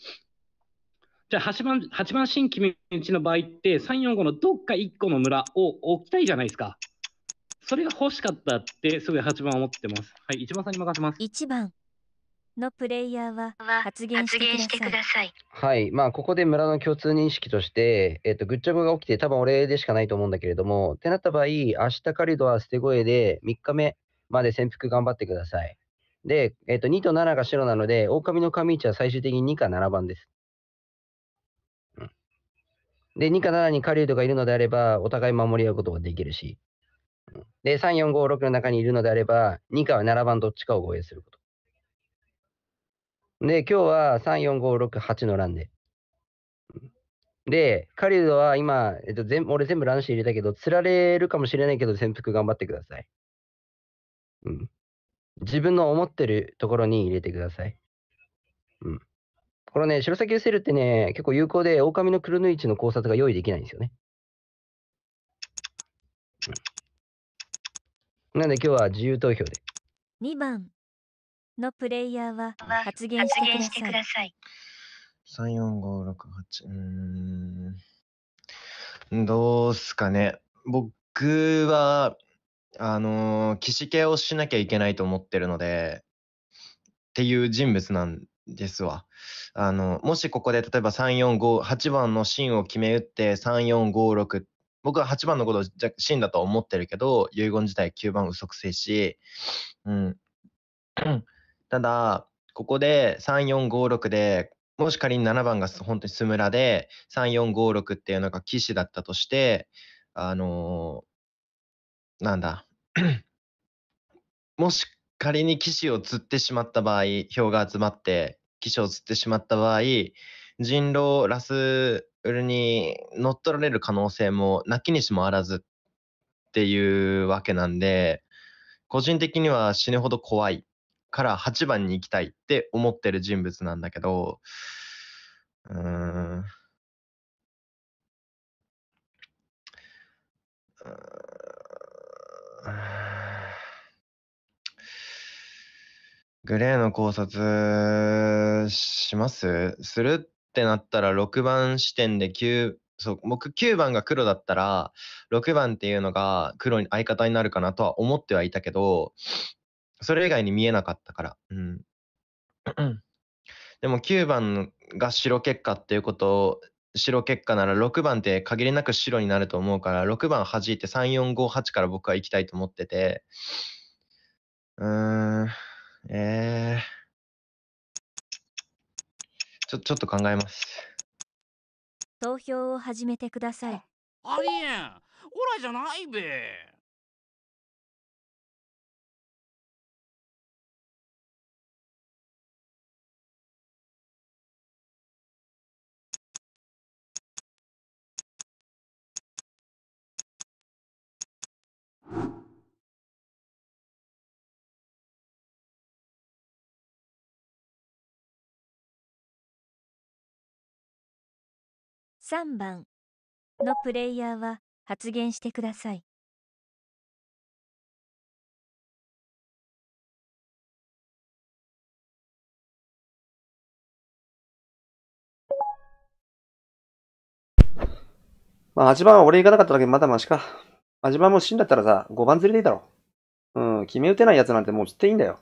じゃあ8番、8番新決め打ちの場合って、3、4、5のどっか1個の村を置きたいじゃないですか。それが欲しかったってすぐ8番思ってます。はい、1番さんに任せます。1番のプレイヤーは発言してください。はい、まあここで村の共通認識として、えっ、とグッジョブが起きて多分俺でしかないと思うんだけれども、ってなった場合、明日カリドは捨て声で3日目まで潜伏頑張ってください。で、えっ、と2と7が白なので、狼の神市は最終的に2か7番です。で、2か7に狩人がいるのであれば、お互い守り合うことができるし、で、3、4、5、6の中にいるのであれば、2か7番どっちかを護衛すること。で、今日は3、4、5、6、8の欄で。で、狩人は今、えっと、全俺全部ラシ視入れたけど、釣られるかもしれないけど、潜伏頑張ってください。うん。自分の思ってるところに入れてください。うん。このね、白崎セルってね、結構有効で、狼の黒ルヌイの考察が用意できないんですよね。なんで今日は自由投票で。2番のプレイヤーは発言してください。3、4、5、6、8。うん。どうすかね。僕は、あの騎士系をしなきゃいけないと思ってるので、っていう人物なんですわ。あの、もしここで例えば3、4、5、8番の芯を決め打って3、4、5、6っ僕は8番のことを真だと思ってるけど、遺言自体9番嘘くせえし、うん。ただ、ここで3、4、5、6で、もし仮に7番が本当にスムラで、3、4、5、6っていうのが騎士だったとして、あのー、なんだ。もし仮に騎士を釣ってしまった場合、票が集まって、騎士を釣ってしまった場合、人狼ラスに乗っ取られる可能性もなきにしもあらずっていうわけなんで、個人的には死ぬほど怖いから8番に行きたいって思ってる人物なんだけど、うーん。グレーの考察しますするってなったら6番視点で9、そう、僕9番が黒だったら、6番っていうのが黒に相方になるかなとは思ってはいたけど、それ以外に見えなかったから。うん。でも9番が白結果っていうことを、白結果なら6番って限りなく白になると思うから、6番弾いて3458から僕は行きたいと思ってて、うーん、えー。ちょ、ちょっと考えます。投票を始めてください。ありえん。オラじゃないべ。you 3番のプレイヤーは発言してください。まあ、8番は俺行かなかっただけまだマシか。8番も死んだったらさ、5番釣りでいいだろ。うん、決め打てないやつなんてもう釣っていいんだよ。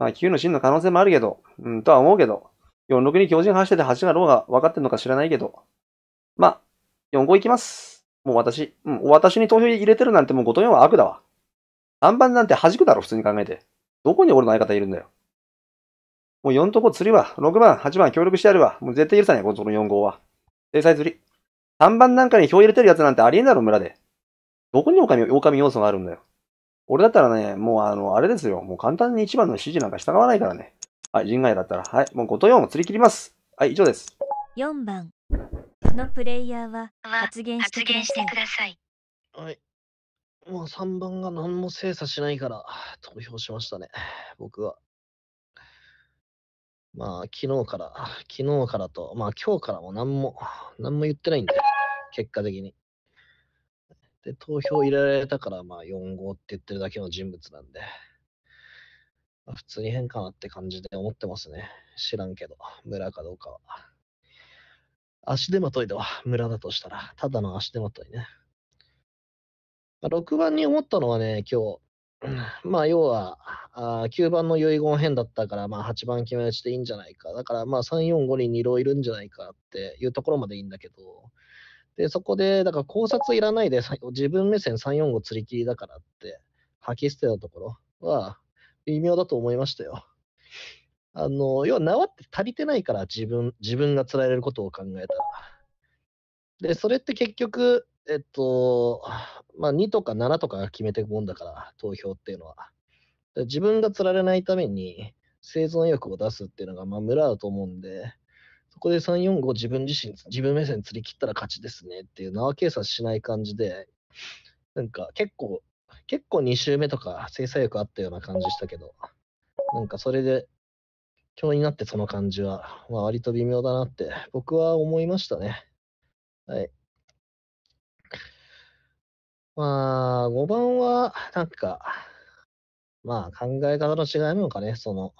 まあ、9の真の可能性もあるけど、うん、とは思うけど、46に狂人走ってて8がローが分かってんのか知らないけど。まあ、45いきます。もう私、うん、私に投票入れてるなんてもう5と4は悪だわ。3番なんて弾くだろ、普通に考えて。どこに俺の相方いるんだよ。もう4とこ釣りは、6番、8番協力してやるわ。もう絶対許さない、この4号は。制裁釣り。3番なんかに票入れてるやつなんてありえんだろ、村で。どこに狼、狼要素があるんだよ。俺だったらね、もうあの、あれですよ。もう簡単に1番の指示なんか従わないからね。はい、陣外だったら、はい、もう5と4を釣り切ります。はい、以上です。4番のプレイヤーは発言してください。はい。もう3番が何も精査しないから、投票しましたね、僕は。まあ、昨日から、昨日からと、まあ今日からも何も、何も言ってないんで、結果的に。で、投票入れられたから、まあ4号って言ってるだけの人物なんで。普通に変かなって感じで思ってますね。知らんけど、村かどうかは。足手まといでは、村だとしたら、ただの足手まといね。まあ、6番に思ったのはね、今日、まあ要は、あ9番の遺言編だったから、まあ8番決め打ちでいいんじゃないか。だからまあ3、4、5に2郎いるんじゃないかっていうところまでいいんだけど、で、そこで、だから考察いらないで、自分目線3、4、5釣り切りだからって、吐き捨てたところは、微妙だと思いましたよ。あの、要は縄って足りてないから、自分、自分が釣られることを考えたら。で、それって結局、えっと、まあ、2とか7とかが決めていくもんだから、投票っていうのは。自分が釣られないために生存欲を出すっていうのが、まあ、村だと思うんで、そこで3、4、5自分自身、自分目線釣り切ったら勝ちですねっていう縄計算しない感じで、なんか結構結構2週目とか制作力あったような感じしたけど、なんかそれで、今日になってその感じは、まあ、割と微妙だなって僕は思いましたね。はい。まあ、5番は、なんか、まあ考え方の違いなのかね、その、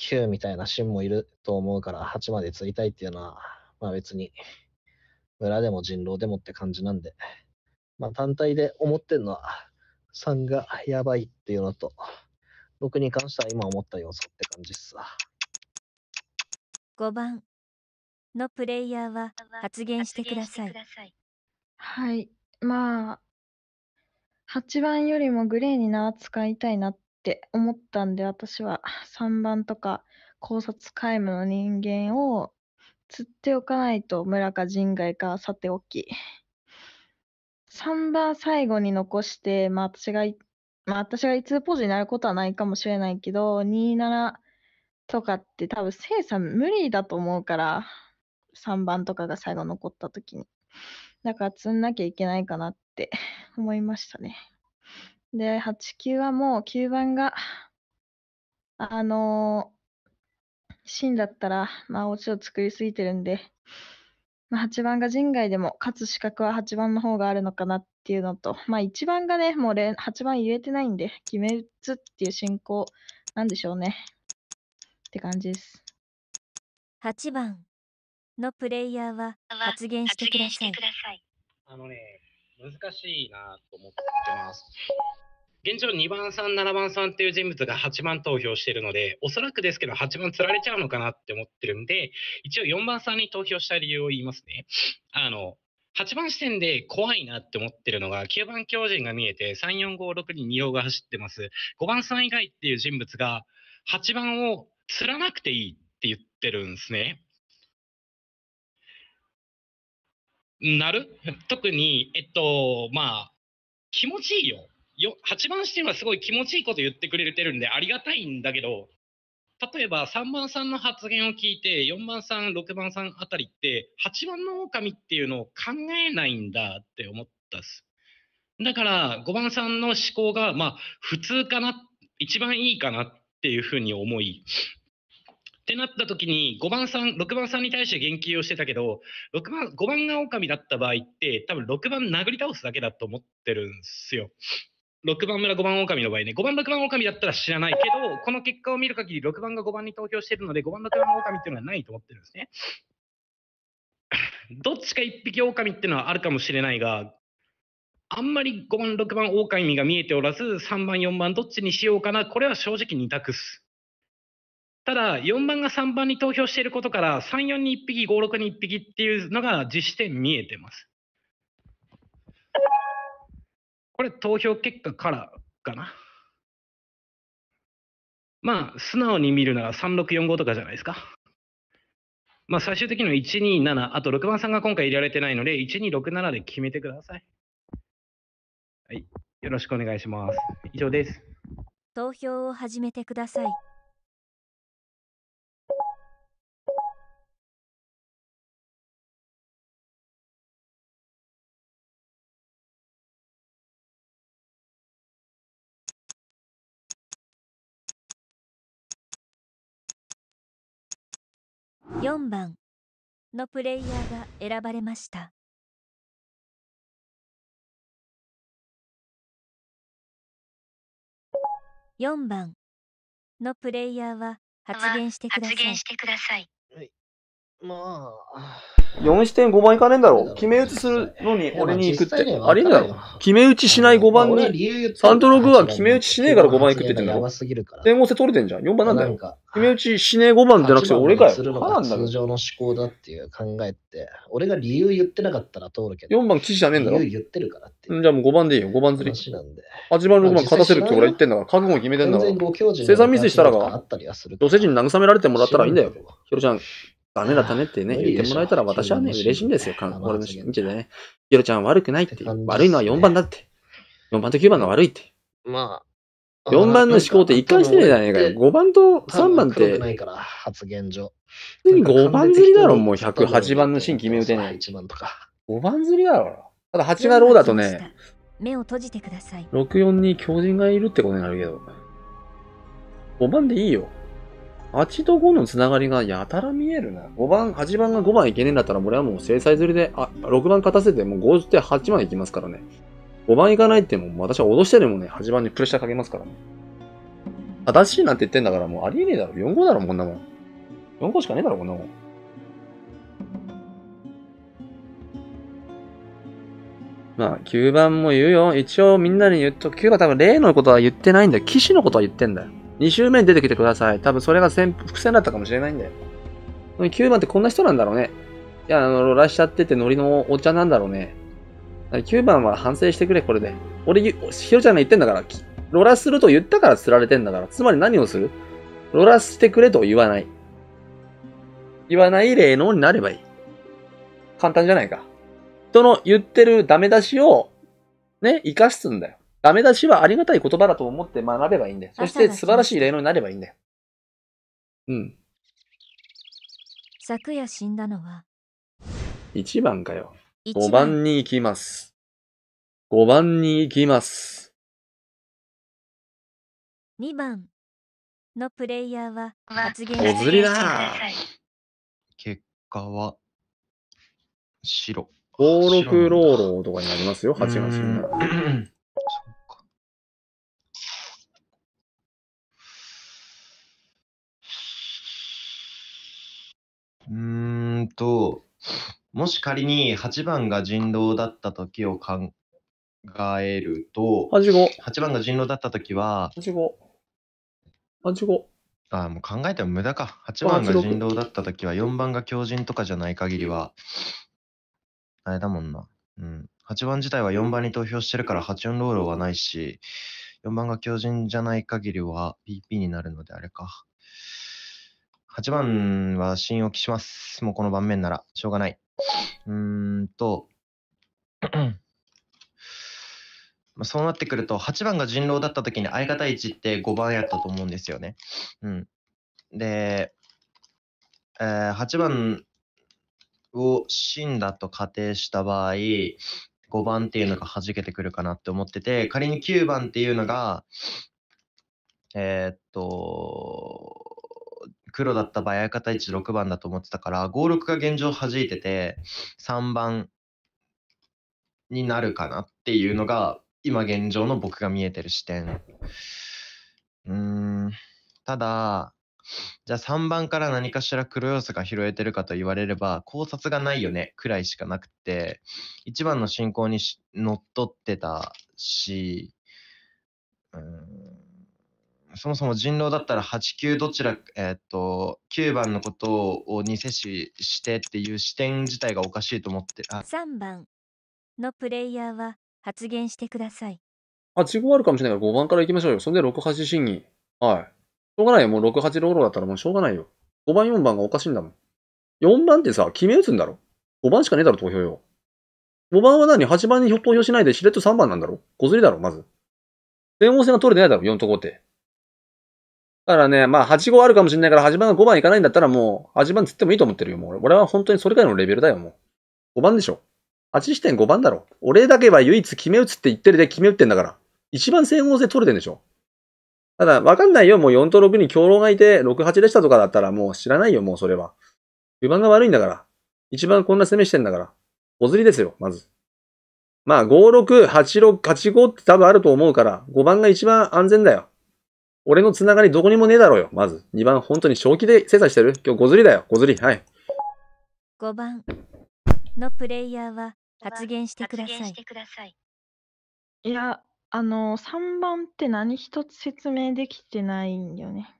9みたいなシンもいると思うから8まで釣りたいっていうのは、まあ別に、村でも人狼でもって感じなんで、まあ、単体で思ってるのは、3がやばいっていうのと、6に関しては今思った要素って感じっすわ。5番のプレイヤーは発言してください。はい。まあ、8番よりもグレーに縄使いたいなって思ったんで、私は3番とか考察皆無の人間を釣っておかないと村か人外かさておき。3打最後に残して、まあ私が、まあ私が1ポジになることはないかもしれないけど、27とかって多分生産無理だと思うから、3番とかが最後残った時に。だから積んなきゃいけないかなって 思いましたね。で、8、9はもう9番が、あのー、だったら、まあ、オチを作りすぎてるんで、まあ、8番が陣外でも勝つ資格は8番の方があるのかなっていうのと、まあ、1番がね、もう8番言えてないんで、決め打つっていう進行なんでしょうね。って感じです。8番のプレイヤーは発言してください。あのね、難しいなと思ってます。現状2番さん、7番さんっていう人物が8番投票してるので、おそらくですけど8番釣られちゃうのかなって思ってるんで、一応4番さんに投票した理由を言いますね。あの、8番視点で怖いなって思ってるのが、9番強人が見えて、3、4、5、6に2両が走ってます。5番さん以外っていう人物が、8番を釣らなくていいって言ってるんですね。なる特に、えっと、まあ、気持ちいいよ。8番視点はすごい気持ちいいこと言ってくれてるんでありがたいんだけど、例えば3番さんの発言を聞いて、4番さん、6番さんあたりって、8番の狼っていうのを考えないんだって思ったっす。だから5番さんの思考が、まあ、普通かな、一番いいかなっていうふうに思い、ってなった時に5番さん、6番さんに対して言及をしてたけど、6番、5番が狼だった場合って、多分6番殴り倒すだけだと思ってるんですよ。6番村5番狼の場合ね、5番6番狼だったら知らないけど、この結果を見る限り6番が5番に投票してるので、5番6番狼っていうのはないと思ってるんですね。どっちか1匹狼っていうのはあるかもしれないが、あんまり5番6番狼が見えておらず、3番4番どっちにしようかな、これは正直2択っす。ただ、4番が3番に投票していることから、3、4に1匹、5、6に1匹っていうのが実施点見えてます。これ投票結果からかな。まあ、素直に見るなら3645とかじゃないですか。まあ、最終的には127、あと6番さんが今回入れられてないので、1267で決めてください。はい。よろしくお願いします。以上です。投票を始めてください。4番のプレイヤーが選ばれました。4番のプレイヤーは発言してください。まあ。4.5番いかねえんだろう。決め打ちするのに俺に行くって。ありえんだろ決め打ちしない5番に、サントログは決め打ちしねえから5番行くって言ってんだろ。全合性取れてんじゃん。4番なんだよ。決め打ちしねえ5番じゃなくて俺かよ。通常の思考だっていう考えって、俺が理由言ってなかったら通るけど。4番記事じゃねえんだろ。理由言ってるからって。じゃあもう5番でいいよ。5番釣り。8番6番勝たせるって俺言ってんだから、覚悟決めてんだろ生産ミスしたらが、女性陣慰められてもらったらいいんだよ。ひろちゃん、ダメだったねってね、言ってもらえたら私はね、嬉しいんですよ。俺の見てね。ひろちゃん悪くないって。悪いのは4番だって。4番と9番が悪いって。まあ。4番の思考って一貫してないじゃねえかよ。5番と3番って。ないから、発言上。普通に5番釣りだろ、もう108番の新決め打てない。番とか。5番釣りだろ。ただ8がローだとね、目を閉じてください。64に強人がいるってことになるけど。5番でいいよ。8と5のつながりがやたら見えるな。5番、8番が5番いけねえんだったら、俺はもう制裁釣りで、あ、6番勝たせて、もう5って8番いきますからね。5番いかないってもう私は脅してでもね、8番にプレッシャーかけますからね。正しいなんて言ってんだからもうありえねえだろ。4 5だろ、こんなもん。4 5しかねえだろ、こんなもん。まあ、9番も言うよ。一応みんなに言うと、9が多分例のことは言ってないんだよ。騎士のことは言ってんだよ。2周目に出てきてください。多分それが伏線だったかもしれないんだよ。9番ってこんな人なんだろうね。いや、あの、ラしちゃっててノリのお茶なんだろうね。9番は反省してくれ、これで。俺、ひろちゃんが言ってんだから、ロラすると言ったから釣られてんだから。つまり何をするロラしてくれと言わない。言わない霊能になればいい。簡単じゃないか。人の言ってるダメ出しを、ね、生かすんだよ。ダメ出しはありがたい言葉だと思って学べばいいんだよ。そして素晴らしい例のになればいいんだよ。うん。昨夜死んだのは1番かよ。5番に行きます。5番に行きます。2番のプレイヤーは発言おずりだ結果は白。登録ローローとかになりますよ、8月に。うーんと、もし仮に8番が人狼だった時を考えると、85。8番が人狼だった時は、85。あもう考えても無駄か。8番が人狼だった時は、4番が狂人とかじゃない限りは、あれだもんな。うん。8番自体は4番に投票してるから、84ロールはないし、4番が狂人じゃない限りは PP になるのであれか。8番は信を期します。もうこの盤面なら、しょうがない。うーんと、まそうなってくると、8番が人狼だった時に相方1って5番やったと思うんですよね。うん。で、えー、8番を死んだと仮定した場合、5番っていうのが弾けてくるかなって思ってて、仮に9番っていうのが、えー、っと、黒だった場合、相方一6番だと思ってたから、5、6が現状弾いてて、3番になるかなっていうのが、今現状の僕が見えてる視点。うん、ただ、じゃあ3番から何かしら黒要素が拾えてるかと言われれば、考察がないよねくらいしかなくて、1番の進行にのっとってたし、うん、そもそも人狼だったら8、9どちら、えー、っと、9番のことをに接ししてっていう視点自体がおかしいと思ってあ3番のプレイヤーは発言してください。あ、地方あるかもしれないから5番から行きましょうよ。そんで6、8審議。はい。しょうがないよ。もう6、8ローロだったらもうしょうがないよ。5番、4番がおかしいんだもん。4番ってさ、決め打つんだろ ?5 番しかねえだろ、投票よ。5番は何 ?8 番に投票しないで、しれっと3番なんだろ小ずりだろ、まず。全王戦が取れてないだろ、4と5って。だからね、まあ、8、号あるかもしれないから、8番が5番いかないんだったらもう、8番つってもいいと思ってるよ、もう。俺は本当にそれぐらいのレベルだよ、もう。5番でしょ。8.5番だろ。俺だけは唯一決め打つって言ってるで決め打ってんだから。一番整合性取れてんでしょ。ただ、わかんないよ。もう4と6に強老がいて、6、8でしたとかだったらもう知らないよ、もうそれは。9番が悪いんだから。一番こんな攻めしてんだから。おずりですよ、まず。まあ、5、6、8、6、8、5って多分あると思うから、5番が一番安全だよ。俺のつながりどこにもねえだろうよ、まず。2番、本当に正気で精査してる今日ごずりだよ、ごずり。はい。5番のプレイヤーは発言してください。いや、あの、3番って何一つ説明できてないんよね。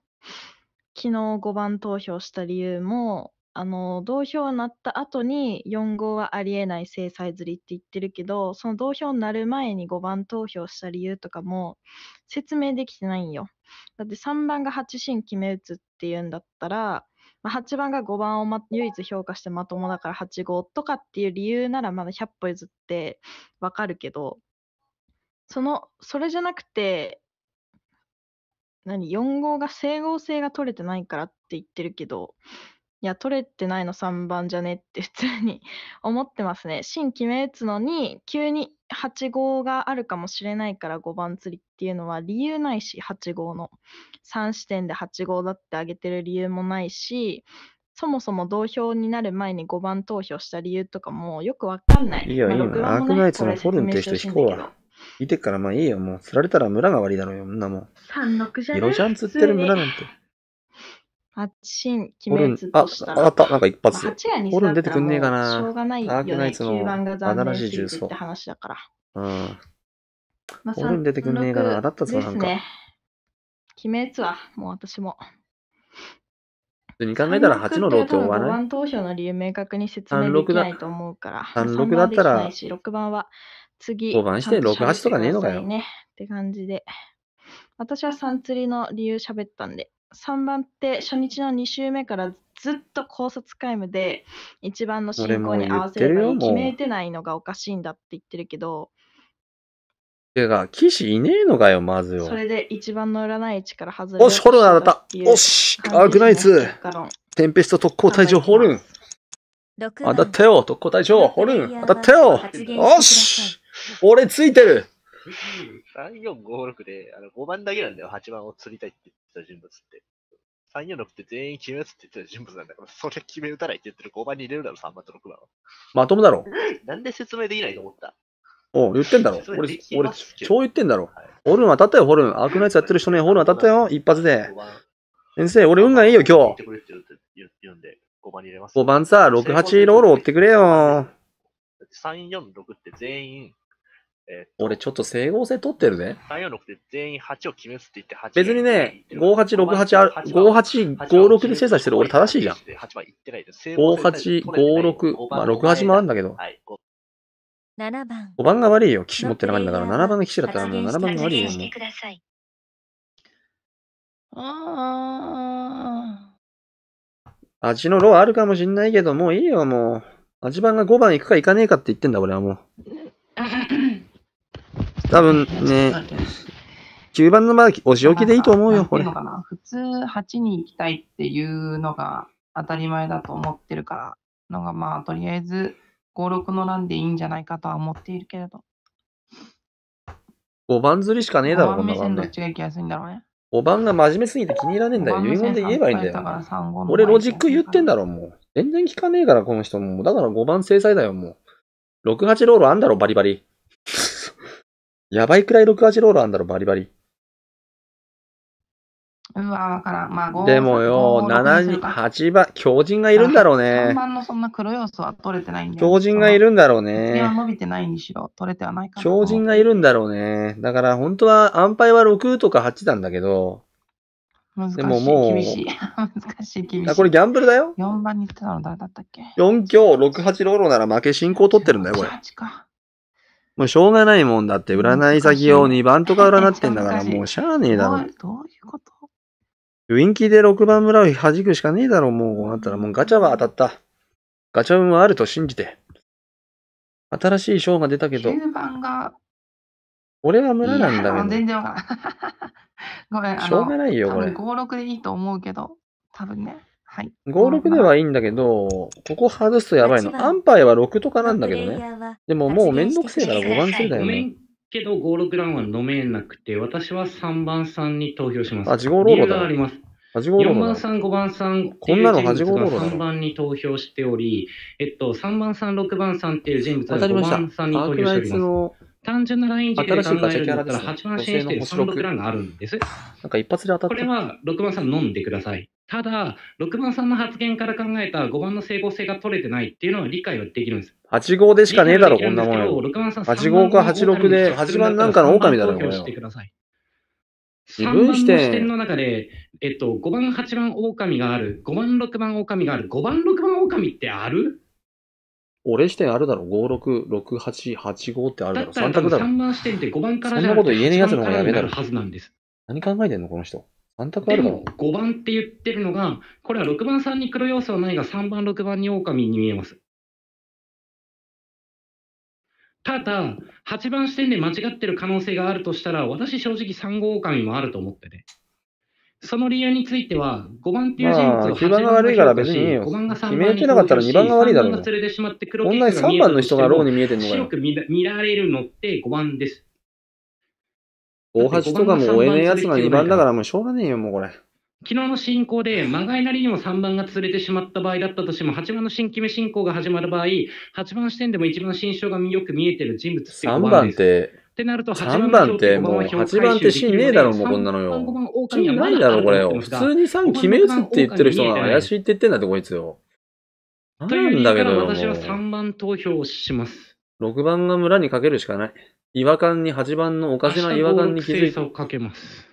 昨日5番投票した理由も、あの、同票になった後に4号はありえない制裁釣りって言ってるけど、その同票になる前に5番投票した理由とかも説明できてないんよ。だって3番が8進決め打つっていうんだったら、まあ、8番が5番を、ま、唯一評価してまともだから8号とかっていう理由ならまだ100歩譲ってわかるけど、その、それじゃなくて、何、4号が整合性が取れてないからって言ってるけど、いや、取れてないの3番じゃねって普通に 思ってますね。新決め打つのに、急に8号があるかもしれないから5番釣りっていうのは理由ないし、8号の。3視点で8号だってあげてる理由もないし、そもそも同票になる前に5番投票した理由とかもよくわかんない。いいよ、いいよ。アークナイツのフォルムって人引こうわ。いてからまあいいよ、もう。釣られたら村が悪いだろうよ、みんなもん。3、6じゃ色じゃん釣ってる村なんて。八神、鬼滅としたら。あ、あった。なんか一発。八やに出てくんねえかな。しょうがないよね。9番が残念すぎてって話だから。うん。まあ、ホルン出てくんねえかな。たったぞ、なんか。鬼滅は、もう私も。普通に考えたら8のローって思わない。番投票の理由明確に説明できないと思うから。36だったら、6番は次。5番して68とかねえのかよ。って感じで。私は3釣りの理由喋ったんで。3番って初日の2週目からずっと考察皆無で一番の進行に合わせればいい決めてないのがおかしいんだって言ってるけどてか騎士いねえのかよまずよそれで一番の占い位置から外れよしホルン洗ったおしアークナイツテンペスト特攻隊長ホルン当たったよ特攻隊長ホルン当たったよおし俺ついてる3、4、5、6で、あの5番だけなんだよ、8番を釣りたいって。ってた人物って。346って全員決め打つって言ってた人物なんだから、それ決め打たないって言ってる5番に入れるだろ、3番と6番は。まともだろ。なんで説明できないと思ったお言ってんだろ。俺、俺、超言ってんだろ。はい、ホルン当たったよ、ホルン。アークナイツやってる人ね、ホルン当たったよ、一発で。先生、俺運がいいよ、今日。5番5番さ、6、8ロール追ってくれよ。3、4、6って全員えー、俺ちょっと整合性取ってるね。346で全員8を決めって言って8別にね、5868ある、5856で精査してる俺正しいじゃん。5856、まあ68もあるんだけど。7番。5番が悪いよ、騎士持ってなかったから、7番の騎士だったらもう7番が悪いよ、ね。ああ。味のロあるかもしんないけど、もういいよ、もう。味番が5番行くか行かねえかって言ってんだ、俺はもう。多分ね、9番の場合、お仕置きでいいと思うよ、これ。普通8に行きたいっていうのが当たり前だと思ってるから、のがまあ、とりあえず5、6の欄でいいんじゃないかとは思っているけれど。5番ずりしかねえだろ、こんな番どっちが行きやすいんだろうね。5番が真面目すぎて気に入らねえんだよ。遺言で言えばいいんだよ。俺ロジック言ってんだろ、もう。全然聞かねえから、この人も。だから5番制裁だよ、もう。68ロールあんだろ、バリバリ。やばいくらい6味ロールあんだろ、バリバリ。うわ、わからん。まあ、でもよ、7八8番、強人がいるんだろうね。3番のそんな黒要素は取れてないんだ強人がいるんだろうね。伸びてないにしろ、取れてはないか強人がいるんだろうね。だから、本当は、安牌は6とか8なんだけど、難しい、でももう、難しい、厳しい。これギャンブルだよ。4番にってたの誰だったっけ ?4 強、6、8ローロなら負け進行取ってるんだよ、これ。8か。もうしょうがないもんだって、占い先を2番とか占ってんだから、もうしゃあねえだろ。どういうことウィンキーで6番村を弾くしかねえだろ、もう。こうなったらもうガチャは当たった。ガチャ運はあると信じて。新しい賞が出たけど。9番が。俺は村なんだけど。全然わからん。ごめん。しょうがないよ、これ。5、6でいいと思うけど、多分ね。はい。5、6ではいいんだけど、ここ外すとやばいの。アンパイは6とかなんだけどね。でももうめんどくせえから5番手だよね。けど、5、6ンは飲めなくて、私は3番さんに投票します。あ、地獄ロードだ。あります。4番さん、5番さん、こんなの8五ロード3番に投票しており、えっと、3番さん、6番さんっていう人物は5番さんに投票しております。単純なラインで考えるんだったら、8番支援してる3、6ランがあるんです。なんか一発で当たってこれは6番さん飲んでください。ただ、6番さんの発言から考えた5番の整合性が取れてないっていうのは理解はできるんです。8号でしかねえだろ、こんなもの。よ。8号か86で、8番なんかの狼だろ、これ。自分視点の中で、えっと、5番、8番、狼がある、5番、6番、狼がある、5番、6番、狼ってある俺視点あるだろ、5、6、6、8、8、5ってあるだろ、だ3択だろ。3番視点って5番からそんなこと言えねえやつの方がやめだろ。は何考えてんの、この人。あでも5番って言ってるのが、これは6番さんに黒要素はないが、3番、6番に狼に見えます。ただ、8番視点で間違ってる可能性があるとしたら、私、正直3号狼もあると思ってて、その理由については、5番っていう人物は8番が悪いから別にいいよ。決めてなかったら2番が悪いだろう。3番が連れてしまって黒が3番の人がローに見えてるのが。白く見られるのって5番です。大橋とかも追えねえやつが2番だからもうしょうがねえよ、もうこれ。昨日の進行で、間がいなりにも3番が釣れてしまった場合だったとしても、8番の新決め進行が始まる場合、8番視点でも一番新章がよく見えてる人物っていう3番って、ってなると8番ってもう8番って新ねえだろ、もうこんなのよ。新ーないだろ、これよ。普通に3決め打つって言ってる人が怪しいって言ってんだって、こいつよ。なんだけどよ。私は3番投票をします。6番が村にかけるしかない。違和感に、8番のおかしな違和感に気づいて。かけます。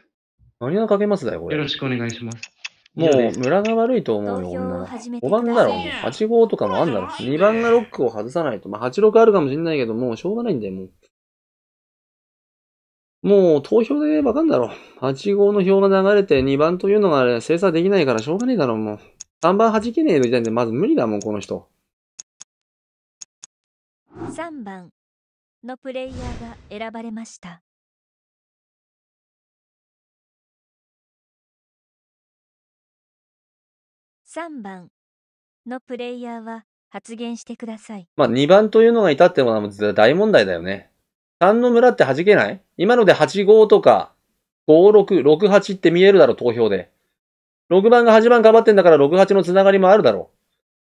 何をかけますだよ、これ。よろしくお願いします。もう、ムラが悪いと思うよ、女。5番だろ、8号とかもあんだろ。2番がロックを外さないと。まあ、8、6あるかもしんないけど、もうしょうがないんだよ、もう。もう、投票でわかんだろ。8号の票が流れて、2番というのがあれ、精査できないからしょうがねえだろ、もう。3番弾けねえの時点で、まず無理だもん、この人。3番。のプレイヤーが選ばれました。3番のプレイヤーは発言してください。まあ、2番というのがいたってものは大問題だよね。3の村って弾けない今ので85とか56、68って見えるだろ、投票で。6番が8番かばってんだから68のつながりもあるだろ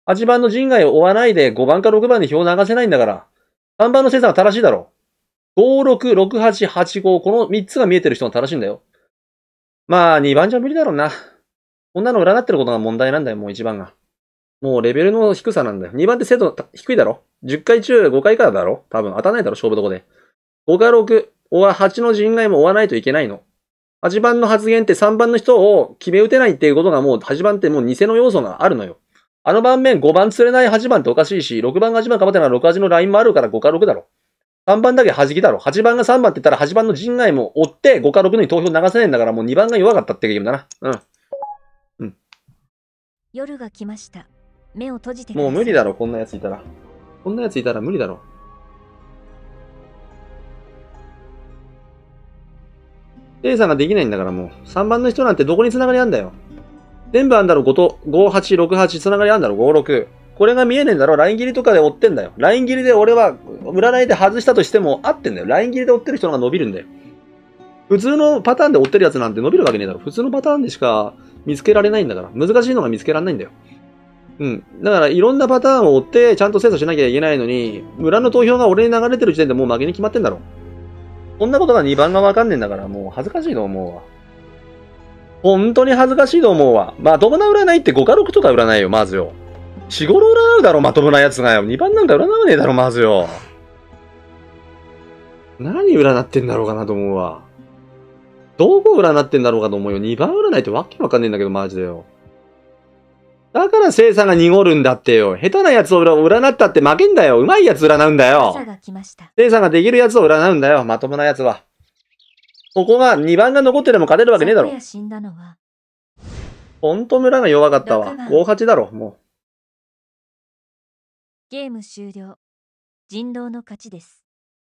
う。8番の陣外を追わないで5番か6番に票流せないんだから。3番の生産が正しいだろう。566885この3つが見えてる人が正しいんだよ。まあ、2番じゃ無理だろうな。こんなの占ってることが問題なんだよ、もう1番が。もうレベルの低さなんだよ。2番って精度低いだろ ?10 回中5回からだろ多分当たんないだろ、勝負どこで。5から6、は8の人外も追わないといけないの。8番の発言って3番の人を決め打てないっていうことがもう8番ってもう偽の要素があるのよ。あの盤面5番釣れない8番っておかしいし、6番が8番かばってない、6味のラインもあるから5か6だろ。3番だけ弾きだろ。8番が3番って言ったら8番の陣外も追って5か6に投票流せないんだからもう2番が弱かったってゲームだな。うん。うん。夜が来ました。目を閉じてもう無理だろ、こんなやついたら。こんなやついたら無理だろ。A さんができないんだからもう。3番の人なんてどこに繋がりあんだよ。全部あんだろ、5と、58、68、つながりあんだろ、56。これが見えねえんだろ、ライン切りとかで追ってんだよ。ライン切りで俺は、占いで外したとしても合ってんだよ。ライン切りで追ってる人のが伸びるんだよ。普通のパターンで追ってるやつなんて伸びるわけねえだろ。普通のパターンでしか見つけられないんだから。難しいのが見つけられないんだよ。うん。だからいろんなパターンを追って、ちゃんと精査しなきゃいけないのに、村の投票が俺に流れてる時点でもう負けに決まってんだろ。こんなことが2番がわかんねえんだから、もう恥ずかしいと思うわ。本当に恥ずかしいと思うわ。まともな占いって5か6とか占いよ、まずよ。4、5ろ占うだろ、まともなやつがよ。2番なんか占わねえだろ、まずよ。何占ってんだろうかなと思うわ。どこ占ってんだろうかと思うよ。2番占いってわけわかんねえんだけど、マジでよ。だから生産が濁るんだってよ。下手なやつを占ったって負けんだよ。うまいやつ占うんだよ。生産ができるやつを占うんだよ。まともなやつは。ここが2番が残ってでも勝てるわけねえだろ。ほんと村が弱かったわ。58だろ、もう。ゲーム終了。人狼の勝ちです。